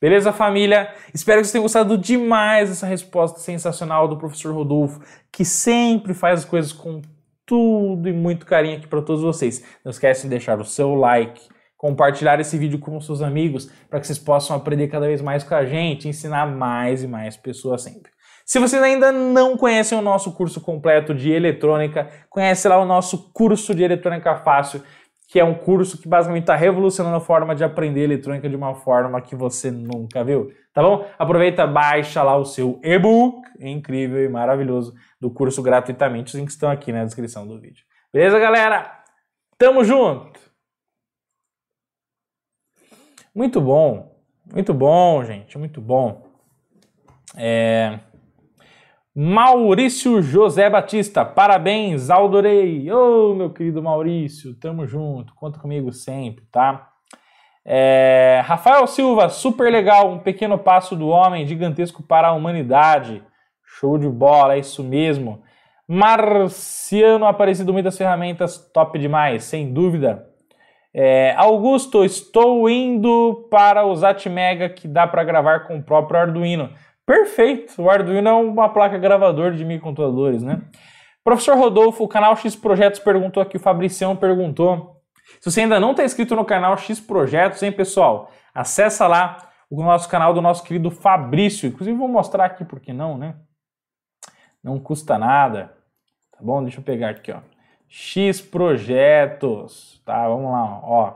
Beleza, família? Espero que vocês tenham gostado demais dessa resposta sensacional do professor Rodolfo, que sempre faz as coisas com tudo e muito carinho aqui para todos vocês. Não esquece de deixar o seu like, compartilhar esse vídeo com seus amigos para que vocês possam aprender cada vez mais com a gente, ensinar mais e mais pessoas sempre. Se vocês ainda não conhecem o nosso curso completo de eletrônica, conhece lá o nosso curso de eletrônica fácil, que é um curso que basicamente está revolucionando a forma de aprender eletrônica de uma forma que você nunca viu, tá bom? Aproveita, baixa lá o seu e-book é incrível e maravilhoso do curso gratuitamente, os links estão aqui na descrição do vídeo. Beleza, galera? Tamo junto! Muito bom, muito bom, gente, muito bom. É... Maurício José Batista, parabéns, Aldorei! Ô, oh, meu querido Maurício, tamo junto, conta comigo sempre, tá? É... Rafael Silva, super legal, um pequeno passo do homem gigantesco para a humanidade. Show de bola, é isso mesmo. Marciano Aparecido, muitas ferramentas, top demais, sem dúvida. É, Augusto, estou indo para o Zatmega que dá para gravar com o próprio Arduino. Perfeito, o Arduino é uma placa gravador de microcontroladores, né? Professor Rodolfo, o canal X Projetos perguntou aqui, o Fabricião perguntou. Se você ainda não está inscrito no canal X Projetos, hein, pessoal? Acessa lá o nosso canal do nosso querido Fabrício. Inclusive, vou mostrar aqui, porque não, né? Não custa nada. Tá bom? Deixa eu pegar aqui, ó. X projetos, tá? Vamos lá, ó.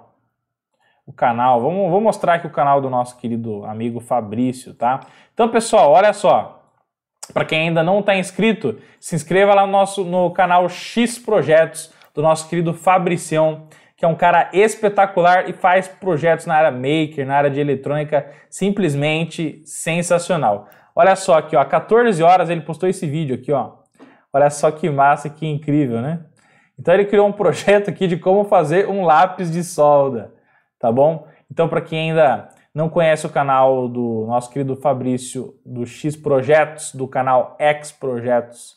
O canal, vamos, vou mostrar aqui o canal do nosso querido amigo Fabrício, tá? Então, pessoal, olha só. Para quem ainda não está inscrito, se inscreva lá no nosso no canal X Projetos do nosso querido Fabricião, que é um cara espetacular e faz projetos na área maker, na área de eletrônica, simplesmente sensacional. Olha só aqui, ó, 14 horas ele postou esse vídeo aqui, ó. Olha só que massa, que incrível, né? Então ele criou um projeto aqui de como fazer um lápis de solda, tá bom? Então para quem ainda não conhece o canal do nosso querido Fabrício do X Projetos, do canal X Projetos,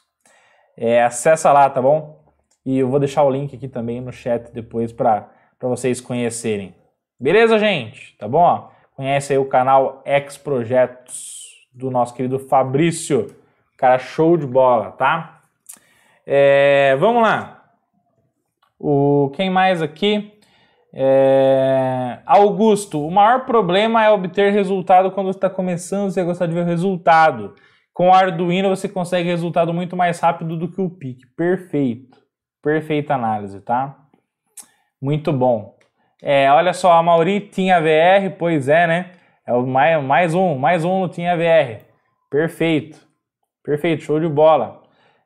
é, acessa lá, tá bom? E eu vou deixar o link aqui também no chat depois para vocês conhecerem. Beleza, gente? Tá bom? Ó, conhece aí o canal X Projetos do nosso querido Fabrício. Cara, show de bola, tá? É, vamos lá. O quem mais aqui? É... Augusto, o maior problema é obter resultado quando está começando, você gostar de ver o resultado. Com o Arduino você consegue resultado muito mais rápido do que o PIC. Perfeito. Perfeita análise, tá? Muito bom. É, olha só, a Mauri tinha VR, pois é, né? É o mais, mais um, mais um no tinha VR. Perfeito. Perfeito, show de bola.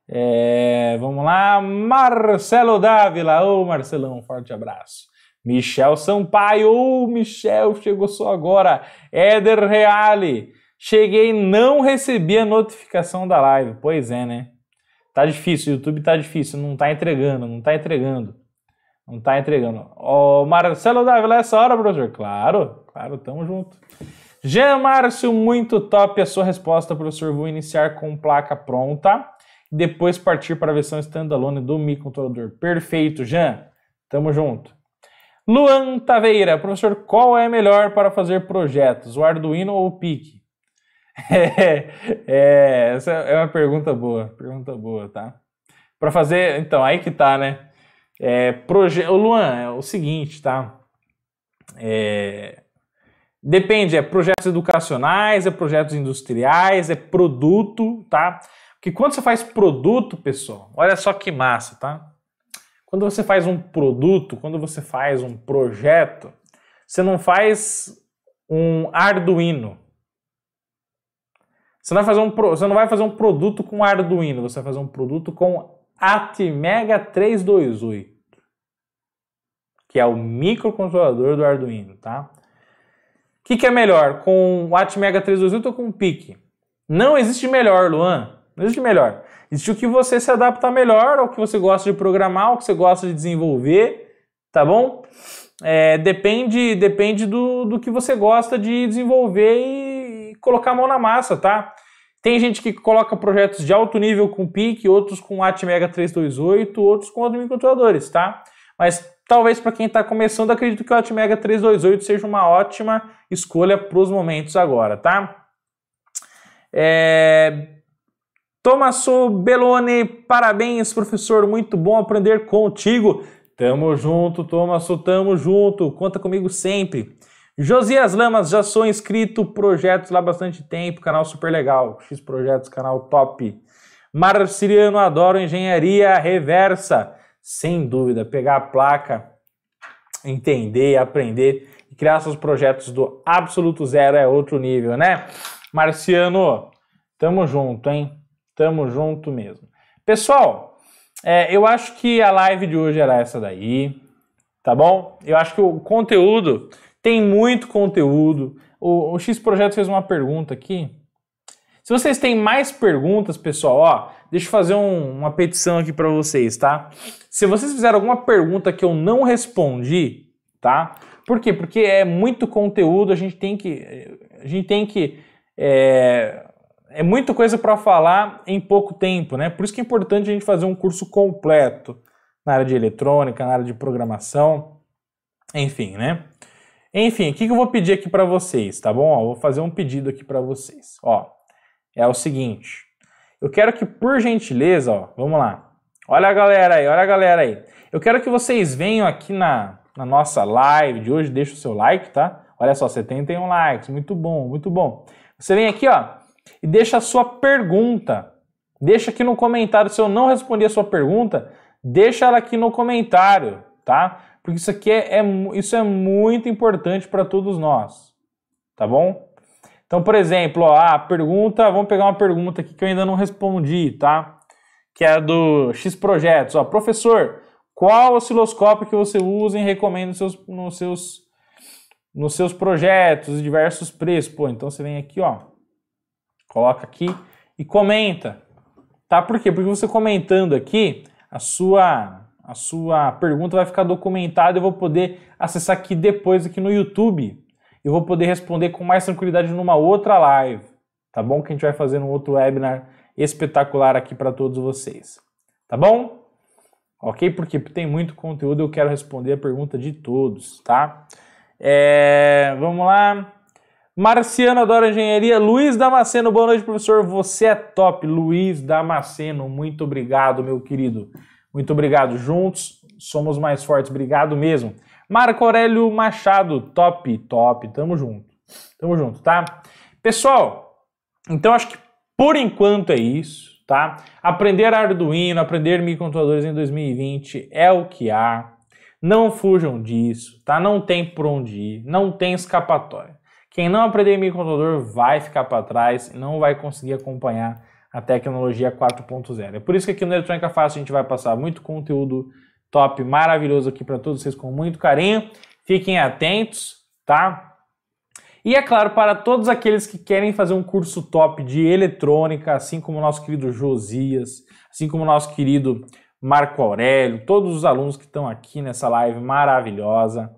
É, vamos lá, Marcelo Dávila, ô oh, Marcelão, um forte abraço. Michel Sampaio, ô oh, Michel, chegou só agora. Éder Reale, cheguei não recebi a notificação da live. Pois é, né? Tá difícil, o YouTube tá difícil, não tá entregando, não tá entregando. Não tá entregando. Ô, oh, Marcelo Dávila, essa hora, professor? Claro, claro, tamo junto. Jean Márcio, muito top a sua resposta, professor. Vou iniciar com placa pronta depois partir para a versão standalone do microcontrolador. Perfeito, Jean. Tamo junto. Luan Taveira, professor, qual é melhor para fazer projetos, o Arduino ou o PIC? É, é, essa é uma pergunta boa, pergunta boa, tá? Para fazer, então, aí que tá, né? É, proje... O Luan, é o seguinte, tá? É... Depende, é projetos educacionais, é projetos industriais, é produto, tá? Porque quando você faz produto, pessoal, olha só que massa, tá? Quando você faz um produto, quando você faz um projeto, você não faz um Arduino. Você não, vai fazer um, você não vai fazer um produto com Arduino, você vai fazer um produto com Atmega 328, que é o microcontrolador do Arduino, tá? O que, que é melhor, com o Atmega 328 ou com o PIC? Não existe melhor, Luan. Não existe melhor. Existe o que você se adapta melhor, ao que você gosta de programar, ao que você gosta de desenvolver, tá bom? É, depende depende do, do que você gosta de desenvolver e colocar a mão na massa, tá? Tem gente que coloca projetos de alto nível com PIC, outros com Atmega 328, outros com outros microcontroladores, tá? Mas talvez para quem está começando, acredito que o Atmega 328 seja uma ótima escolha para os momentos agora, tá? É, Tomasso Bellone, parabéns, professor, muito bom aprender contigo. Tamo junto, Tomasso, tamo junto, conta comigo sempre. Josias Lamas, já sou inscrito, projetos lá há bastante tempo, canal super legal, X Projetos, canal top. Marciliano, adoro engenharia reversa, sem dúvida, pegar a placa, entender, aprender e criar seus projetos do absoluto zero é outro nível, né? Marciano, tamo junto, hein? Tamo junto mesmo. Pessoal, é, eu acho que a live de hoje era essa daí, tá bom? Eu acho que o conteúdo tem muito conteúdo. O, o X Projeto fez uma pergunta aqui. Se vocês têm mais perguntas, pessoal, ó, deixa eu fazer um, uma petição aqui para vocês, tá? Se vocês fizeram alguma pergunta que eu não respondi, tá? Por quê? Porque é muito conteúdo, a gente tem que, a gente tem que é, é muita coisa para falar em pouco tempo, né? Por isso que é importante a gente fazer um curso completo na área de eletrônica, na área de programação, enfim, né? Enfim, o que, que eu vou pedir aqui para vocês, tá bom? Ó, vou fazer um pedido aqui para vocês. Ó, é o seguinte. Eu quero que, por gentileza, ó, vamos lá. Olha a galera aí, olha a galera aí. Eu quero que vocês venham aqui na, na nossa live de hoje, deixa o seu like, tá? Olha só, 71 likes, muito bom, muito bom. Você vem aqui, ó, e deixa a sua pergunta. Deixa aqui no comentário. Se eu não respondi a sua pergunta, deixa ela aqui no comentário, tá? Porque isso aqui é, é isso é muito importante para todos nós, tá bom? Então, por exemplo, ó, a pergunta, vamos pegar uma pergunta aqui que eu ainda não respondi, tá? Que é do X Projetos. Ó, professor, qual osciloscópio que você usa e recomenda nos seus, nos seus, nos seus projetos e diversos preços? Pô, então você vem aqui, ó coloca aqui e comenta. Tá? Por quê? Porque você comentando aqui, a sua a sua pergunta vai ficar documentada, e eu vou poder acessar aqui depois aqui no YouTube. Eu vou poder responder com mais tranquilidade numa outra live, tá bom? Que a gente vai fazer um outro webinar espetacular aqui para todos vocês. Tá bom? Ok? Porque tem muito conteúdo, eu quero responder a pergunta de todos, tá? É, vamos lá. Marciano Adora Engenharia, Luiz Damasceno, boa noite, professor. Você é top, Luiz Damasceno. Muito obrigado, meu querido. Muito obrigado. Juntos somos mais fortes. Obrigado mesmo. Marco Aurélio Machado, top, top. Tamo junto. Tamo junto, tá? Pessoal, então acho que por enquanto é isso, tá? Aprender Arduino, aprender microcontroladores em 2020 é o que há. Não fujam disso, tá? Não tem por onde ir, não tem escapatória. Quem não aprender microcontrolador vai ficar para trás e não vai conseguir acompanhar a tecnologia 4.0. É por isso que aqui no Eletrônica Fácil a gente vai passar muito conteúdo top, maravilhoso aqui para todos vocês com muito carinho. Fiquem atentos, tá? E é claro, para todos aqueles que querem fazer um curso top de eletrônica, assim como o nosso querido Josias, assim como o nosso querido Marco Aurélio, todos os alunos que estão aqui nessa live maravilhosa,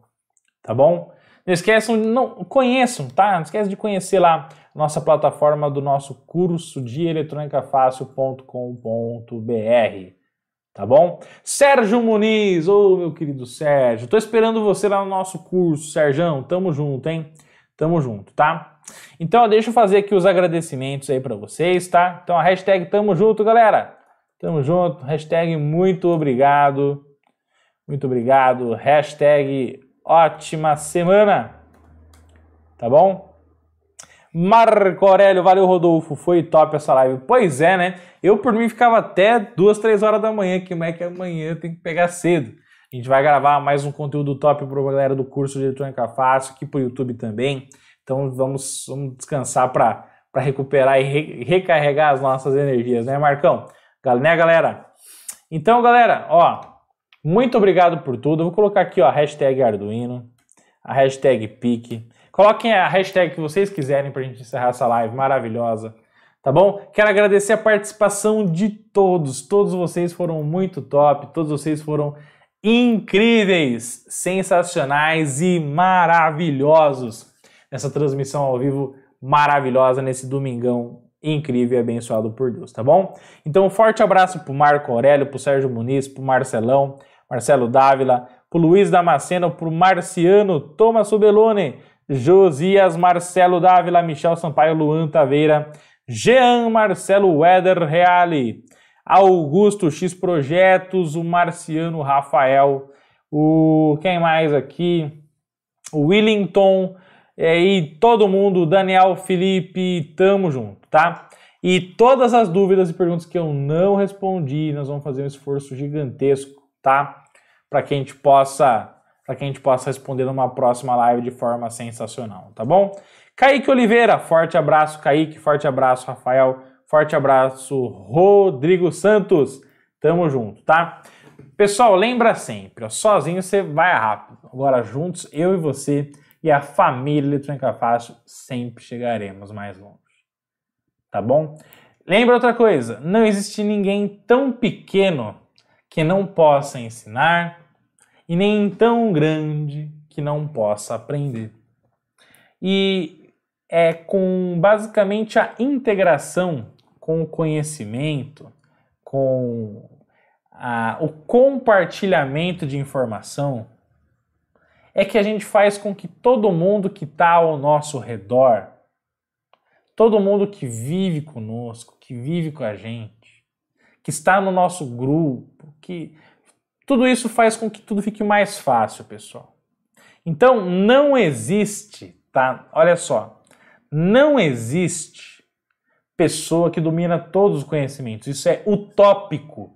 tá bom? Não esqueçam, não conheçam, tá? Não esquece de conhecer lá nossa plataforma do nosso curso de eletronicafácil.com.br. Tá bom? Sérgio Muniz, ô meu querido Sérgio, tô esperando você lá no nosso curso, Sérgio. Tamo junto, hein? Tamo junto, tá? Então, ó, deixa eu fazer aqui os agradecimentos aí para vocês, tá? Então, a hashtag tamo junto, galera. Tamo junto. Hashtag muito obrigado. Muito obrigado. Hashtag ótima semana. Tá bom? Marco Aurélio, valeu Rodolfo, foi top essa live. Pois é, né? Eu por mim ficava até duas, três horas da manhã, que é que amanhã tem que pegar cedo. A gente vai gravar mais um conteúdo top para a galera do curso de eletrônica fácil, aqui o YouTube também. Então vamos, vamos descansar para recuperar e re, recarregar as nossas energias, né, Marcão? Né, galera? Então, galera, ó, muito obrigado por tudo. vou colocar aqui ó, a hashtag Arduino, a hashtag PIC. Coloquem a hashtag que vocês quiserem para a gente encerrar essa live maravilhosa. Tá bom? Quero agradecer a participação de todos. Todos vocês foram muito top, todos vocês foram incríveis, sensacionais e maravilhosos nessa transmissão ao vivo maravilhosa nesse domingão incrível e abençoado por Deus, tá bom? Então, um forte abraço pro Marco Aurélio, pro Sérgio Muniz, pro Marcelão, Marcelo Dávila, para Luiz Damasceno, para Marciano, Thomas Subelone, Josias, Marcelo Dávila, Michel Sampaio, Luan Taveira, Jean, Marcelo Weder Reale, Augusto X Projetos, o Marciano Rafael, o quem mais aqui? O Willington é, e todo mundo, Daniel, Felipe, tamo junto, tá? E todas as dúvidas e perguntas que eu não respondi, nós vamos fazer um esforço gigantesco tá? Para que a gente possa para que a gente possa responder numa próxima live de forma sensacional, tá bom? Kaique Oliveira, forte abraço, Kaique, forte abraço, Rafael, forte abraço, Rodrigo Santos, tamo junto, tá? Pessoal, lembra sempre, ó, sozinho você vai rápido, agora juntos, eu e você e a família Eletrônica Fácil sempre chegaremos mais longe, tá bom? Lembra outra coisa, não existe ninguém tão pequeno que não possa ensinar, e nem tão grande que não possa aprender. E é com basicamente a integração com o conhecimento, com a, o compartilhamento de informação, é que a gente faz com que todo mundo que está ao nosso redor, todo mundo que vive conosco, que vive com a gente, que está no nosso grupo, que tudo isso faz com que tudo fique mais fácil, pessoal. Então, não existe, tá? Olha só, não existe pessoa que domina todos os conhecimentos. Isso é utópico.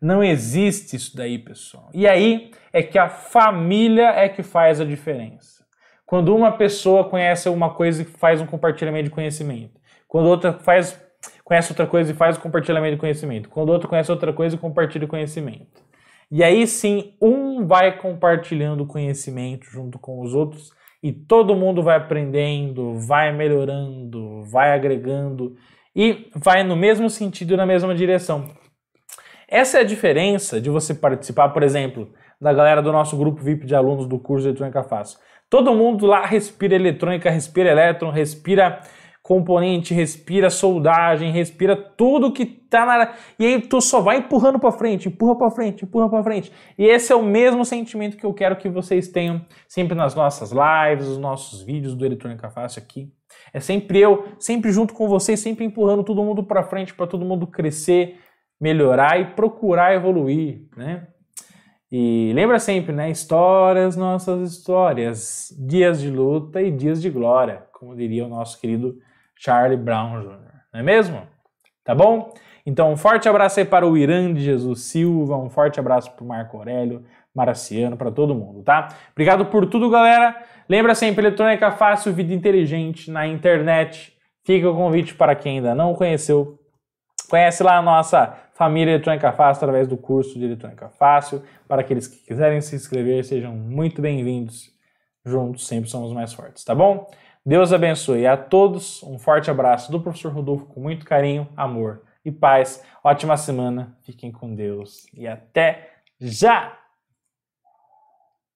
Não existe isso daí, pessoal. E aí é que a família é que faz a diferença. Quando uma pessoa conhece alguma coisa e faz um compartilhamento de conhecimento, quando outra faz conhece outra coisa e faz o compartilhamento de conhecimento. Quando o outro conhece outra coisa, e compartilha o conhecimento. E aí sim, um vai compartilhando o conhecimento junto com os outros e todo mundo vai aprendendo, vai melhorando, vai agregando e vai no mesmo sentido, e na mesma direção. Essa é a diferença de você participar, por exemplo, da galera do nosso grupo VIP de alunos do curso de Eletrônica Fácil. Todo mundo lá respira eletrônica, respira elétron, respira componente, respira soldagem, respira tudo que tá na e aí tu só vai empurrando para frente, empurra para frente, empurra para frente. E esse é o mesmo sentimento que eu quero que vocês tenham sempre nas nossas lives, nos nossos vídeos do Eletrônica Fácil aqui. É sempre eu, sempre junto com vocês, sempre empurrando todo mundo para frente para todo mundo crescer, melhorar e procurar evoluir, né? E lembra sempre, né? Histórias, nossas histórias, dias de luta e dias de glória, como diria o nosso querido Charlie Brown Jr., não é mesmo? Tá bom? Então, um forte abraço aí para o Irã de Jesus Silva, um forte abraço para o Marco Aurélio, Maraciano, para todo mundo, tá? Obrigado por tudo, galera. Lembra sempre, eletrônica fácil, vida inteligente na internet. Fica o convite para quem ainda não conheceu. Conhece lá a nossa família Eletrônica Fácil através do curso de Eletrônica Fácil. Para aqueles que quiserem se inscrever, sejam muito bem-vindos. Juntos sempre somos mais fortes, tá bom? Deus abençoe a todos. Um forte abraço do professor Rodolfo com muito carinho, amor e paz. Ótima semana. Fiquem com Deus e até já!